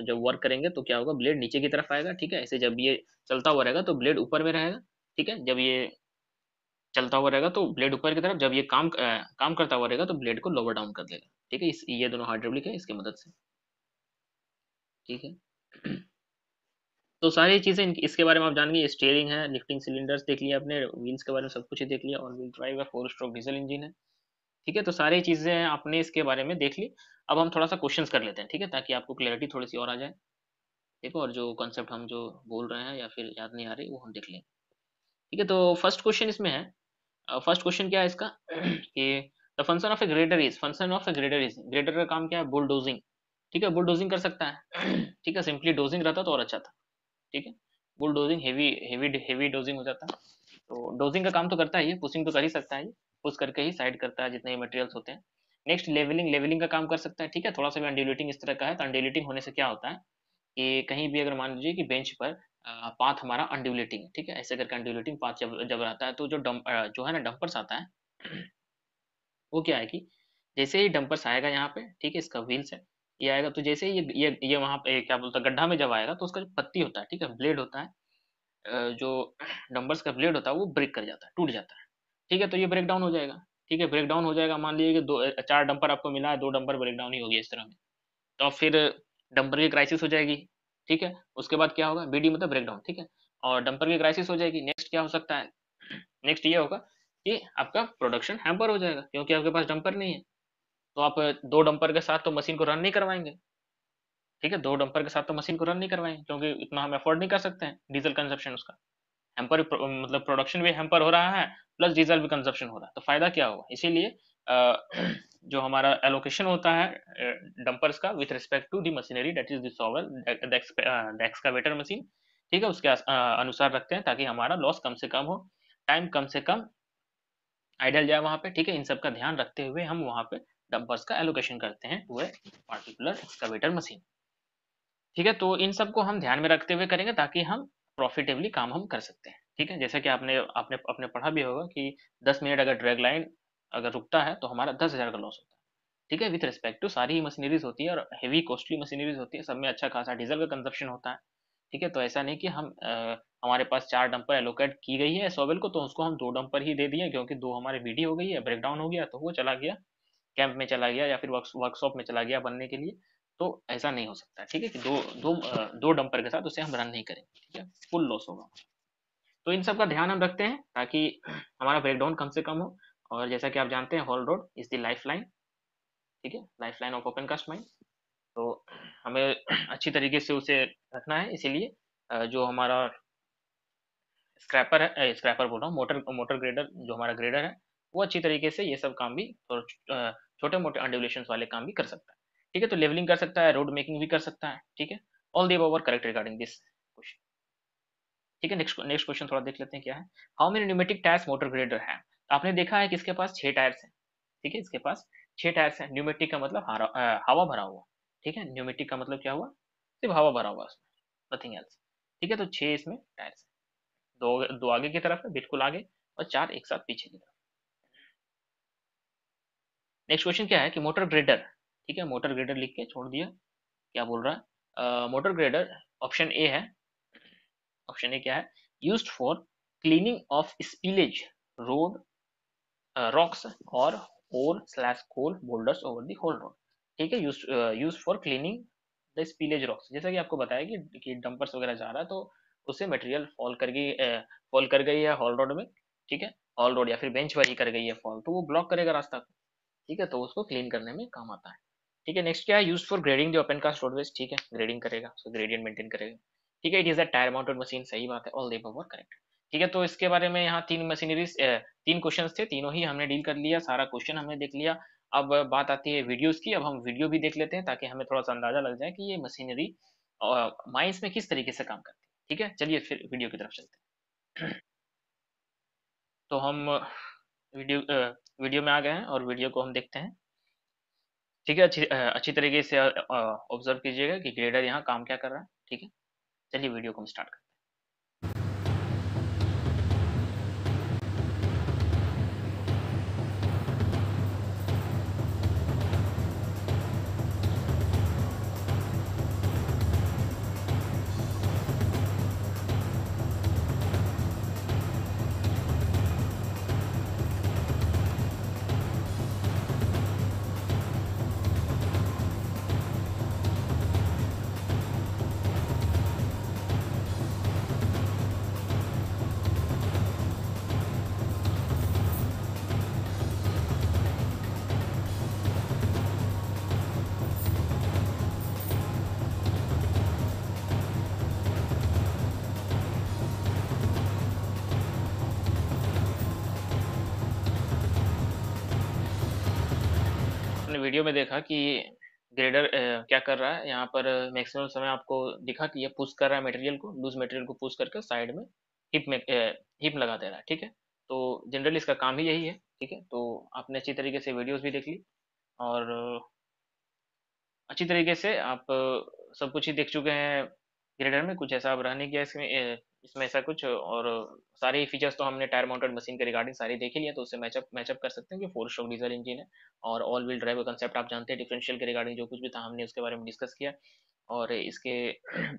Speaker 1: जब वर्क करेंगे तो क्या होगा ब्लेड नीचे की तरफ आएगा ठीक है ऐसे जब ये चलता हुआ रहेगा तो ब्लेड ऊपर में रहेगा ठीक है जब ये चलता हुआ रहेगा तो ब्लेड ऊपर की तरफ जब ये काम आ, काम करता हुआ रहेगा तो ब्लेड को लोअर डाउन कर देगा ठीक है इस ये दोनों हाइड्रोलिक है इसकी मदद से ठीक है तो सारी चीज़ें इसके बारे में आप जानेंगे स्टेयरिंग है लिफ्टिंग सिलेंडर्स देख लिया अपने व्हील्स के बारे में सब कुछ ही देख लिया और व्हील ड्राइव है फोर स्ट्रोक डीजल इंजन है ठीक है तो सारी चीज़ें आपने इसके बारे में देख ली अब हम थोड़ा सा क्वेश्चन कर लेते हैं ठीक है ताकि आपको क्लैरिटी थोड़ी सी और आ जाए ठीक है और जो कॉन्सेप्ट हम जो बोल रहे हैं या फिर याद नहीं आ रही वो हम देख लेंगे ठीक है तो फर्स्ट क्वेश्चन इसमें है फर्स्ट क्वेश्चन क्या है इसका कि the function of a grader is function of a grader is grader का काम क्या है बुलडोजिंग ठीक है बुलडोजिंग कर सकता है ठीक है सिंपली डोजिंग रहता तो और अच्छा था ठीक है bulldozing heavy heavy heavy dozing हो जाता तो डोजिंग का काम तो करता है ये पुशिंग तो कर ही सकता है ये पुश करके ही साइड करता है जितने मटेरियल्स होते हैं नेक्स्ट लेवलिंग लेवलिंग का काम कर सकता है ठीक है थोड़ा सा भी अनडिल्यूटिंग इस तरह का है तो अनडिल्यूटिंग होने से क्या होता है कि कहीं भी अगर मान लीजिए कि बेंच पर पाथ हमारा अनड्यूलेटिंग है ठीक है ऐसे करके अनड्यूलेटिंग पाथ जब जब रहता है तो जो डम जो है ना डंपर्स आता है वो क्या है कि जैसे ही डंपर्स आएगा यहाँ पे ठीक है इसका व्हील्स है ये आएगा तो जैसे ये ये ये वहाँ पे क्या बोलता है गड्ढा में जब आएगा तो उसका जो पत्ती होता है ठीक है ब्लेड होता है जो डम्बर्स का ब्लेड होता है वो ब्रेक कर जाता है टूट जाता है ठीक है तो ये ब्रेक डाउन हो जाएगा ठीक है ब्रेक डाउन हो जाएगा मान लीजिए कि दो चार डंपर आपको मिला है दो डंपर ब्रेक डाउन ही होगी इस तरह में तो अब फिर डंपर की क्राइसिस हो जाएगी ठीक है उसके बाद क्या होगा बीडी मतलब ब्रेक डाउन ठीक है और डंपर की क्राइसिस हो जाएगी नेक्स्ट क्या हो सकता है नेक्स्ट ये होगा कि आपका प्रोडक्शन हैम्पर हो जाएगा क्योंकि आपके पास डंपर नहीं है तो आप दो डंपर के साथ तो मशीन को रन नहीं करवाएंगे ठीक है दो डंपर के साथ तो मशीन को रन नहीं करवाएंगे क्योंकि इतना हम अफोर्ड नहीं कर सकते हैं डीजल कंजप्शन उसका हेम्पर मतलब प्रोडक्शन भी हेम्पर हो रहा है प्लस डीजल भी कंजप्शन हो रहा है तो फायदा क्या होगा इसीलिए जो हमारा एलोकेशन होता है डंपर्स का with respect to the machinery that is दिसोवल द एक्सकावेटर मशीन ठीक है उसके अनुसार रखते हैं ताकि हमारा लॉस कम से कम हो टाइम कम से कम आइडल जाए वहाँ पे ठीक है इन सब का ध्यान रखते हुए हम वहाँ पे डंपर्स का एलोकेशन करते हैं to a particular excavator machine ठीक है तो इन सबको हम ध्यान में रखते हुए करेंगे ताकि हम प्रॉफिटेबली काम हम कर सकते हैं ठीक है जैसे कि आपने आपने अपने पढ़ा भी होगा कि 10 मिनट अगर ड्रैग लाइन अगर रुकता है तो हमारा दस हज़ार का लॉस होता है ठीक है विथ रिस्पेक्ट टू सारी ही मशीनरीज होती है और हैवी कॉस्टली मशीनरीज होती है सब में अच्छा खासा डीजल का कंजप्शन होता है ठीक है तो ऐसा नहीं कि हम आ, हमारे पास चार डंपर एलोकेट की गई है सोवेल को तो उसको हम दो डंपर ही दे दिए क्योंकि दो हमारे बीडी हो गई है ब्रेकडाउन हो गया तो वो चला गया कैंप में चला गया या फिर वर्कशॉप में चला गया बनने के लिए तो ऐसा नहीं हो सकता ठीक है कि दो दो दो डंपर के साथ उसे हम रन नहीं करेंगे ठीक है फुल लॉस होगा तो इन सब का ध्यान हम रखते हैं ताकि हमारा ब्रेकडाउन कम से कम हो और जैसा कि आप जानते हैं haul road is the life line ठीक है life line of open cast mine तो हमें अच्छी तरीके से उसे रखना है इसीलिए जो हमारा स्क्रैपर है स्क्रैपर बोल रहा हूँ मोटर मोटर ग्रेडर जो हमारा ग्रेडर है वो अच्छी तरीके से ये सब काम भी छोटे मोटे अंडुलेशन वाले काम भी कर सकता है ठीक है तो लेवलिंग कर सकता है रोड मेकिंग भी कर सकता है ठीक है all the above correct regarding this question ठीक है नेक्स्ट नेक्स्ट क्वेश्चन थोड़ा देख लेते हैं क्या है how many pneumatic tyres motor grader है आपने देखा है इसके पास छह टायर्स हैं ठीक है इसके पास छह टायर्स हैं न्यूमेटिक का मतलब हवा भरा हुआ ठीक है न्यूमेटिक का मतलब क्या हुआ सिर्फ हवा भरा हुआ उसमें नथिंग एल्स ठीक है तो छह इसमें टायर्स दो दो आगे की तरफ है बिल्कुल आगे और चार एक साथ पीछे की तरफ नेक्स्ट क्वेश्चन क्या है कि मोटर ग्रेडर ठीक है मोटर ग्रेडर लिख के छोड़ दिया क्या बोल रहा है मोटर ग्रेडर ऑप्शन ए है ऑप्शन ए क्या है use for cleaning of spillage road rocks और ore slash coal boulders over the haul road ठीक है use use for cleaning the spillage rocks जैसा कि आपको बताया कि, कि डंपर्स वगैरह जा रहा है तो उससे मटेरियल फॉल कर गई फॉल कर गई है हॉल रोड में ठीक है हॉल रोड या फिर बेंच वाली कर गई है फॉल तो वो ब्लॉक करेगा रास्ता को ठीक है तो उसको क्लीन करने में काम आता है ठीक है नेक्स्ट क्या है use for grading the open cast roadways ठीक है ग्रेडिंग करेगा सो ग्रेडियंट मेंटेन करेगा ठीक है it is a tyre mounted machine सही बात है ऑल दी वर्क करेक्ट ठीक है तो इसके बारे में यहाँ तीन मशीनरीज तीन क्वेश्चन थे तीनों ही हमने डील कर लिया सारा क्वेश्चन हमने देख लिया अब बात आती है वीडियोस की अब हम वीडियो भी देख लेते हैं ताकि हमें थोड़ा सा अंदाजा लग जाए कि ये मशीनरी माइंस में किस तरीके से काम करती है ठीक है चलिए फिर वीडियो की तरफ चलते हैं तो हम वीडियो वीडियो में आ गए हैं और वीडियो को हम देखते हैं ठीक है अच्छी अच्छी तरीके से ऑब्जर्व कीजिएगा कि ग्रेडर यहाँ काम क्या कर रहा है ठीक है चलिए वीडियो को हम स्टार्ट करें वीडियो में देखा कि ग्रेडर क्या कर रहा है यहाँ पर मैक्सिमम समय आपको दिखा कि ये पुश कर रहा है मटेरियल को लूज मटेरियल को पुश करके साइड में हिप में हिप लगा दे रहा है ठीक है तो जनरली इसका काम ही यही है ठीक है तो आपने अच्छी तरीके से वीडियोस भी देख ली और अच्छी तरीके से आप सब कुछ ही देख चुके हैं ग्रेडर में कुछ ऐसा अब रहने गया इसमें इसमें ऐसा कुछ और सारे फीचर्स तो हमने टायर माउंटेड मशीन के रिगार्डिंग सारे देख ही लिया तो उससे मैचअप मैचअप कर सकते हैं कि फोर स्ट्रोक डीजल इंजन है और ऑल व्हील ड्राइव का कंसेप्ट आप जानते हैं डिफरेंशियल के रिगार्डिंग जो कुछ भी था हमने उसके बारे में डिस्कस किया और इसके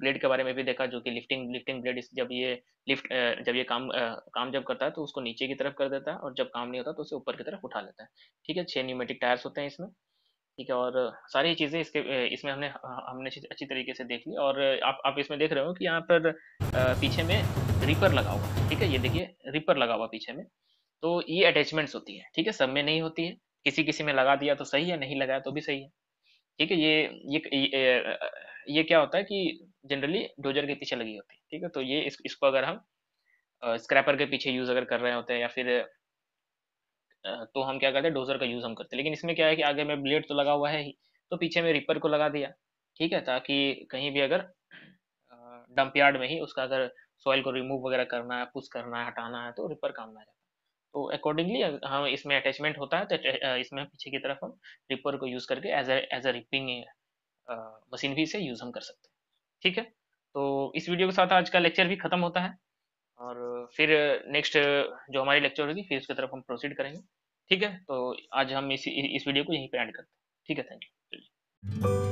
Speaker 1: ब्लेड के बारे में भी देखा जो कि लिफ्टिंग लिफ्टिंग ब्लेड जब ये लिफ्ट जब ये काम काम जब करता है तो उसको नीचे की तरफ कर देता है और जब काम नहीं होता तो उसे ऊपर की तरफ उठा लेता है ठीक है छः न्यूमेटिक टायर्स होते हैं इसमें ठीक है और सारी चीज़ें इसके इसमें हमने हमने अच्छी तरीके से देख ली और आप आप इसमें देख रहे हो कि यहाँ पर पीछे में रिपर लगा हुआ ठीक है ये देखिए रिपर लगा हुआ पीछे में तो ये अटैचमेंट्स होती है ठीक है सब में नहीं होती है किसी किसी में लगा दिया तो सही है नहीं लगाया तो भी सही है ठीक है ये ये ये, ये क्या होता है कि जनरली डोजर के पीछे लगी होती है ठीक है तो ये इस, इसको अगर हम स्क्रैपर के पीछे यूज अगर कर रहे होते हैं या फिर तो हम क्या करते हैं डोजर का यूज़ हम करते हैं लेकिन इसमें क्या है कि आगे में ब्लेड तो लगा हुआ है ही तो पीछे में रिपर को लगा दिया ठीक है ताकि कहीं भी अगर डंप यार्ड में ही उसका अगर सॉइल को रिमूव वगैरह करना है पुश करना है हटाना है तो रिपर काम में आ जाता है तो अकॉर्डिंगली हम इसमें अटैचमेंट होता है तो इसमें पीछे की तरफ हम रिपर को यूज़ करके as as a ripping machine भी से यूज़ हम कर सकते हैं ठीक है तो इस वीडियो के साथ आज का लेक्चर भी खत्म होता है और फिर नेक्स्ट जो हमारी लेक्चर होगी फिर उसकी तरफ हम प्रोसीड करेंगे ठीक है तो आज हम इस इस वीडियो को यहीं पे एंड करते हैं ठीक है थैंक यू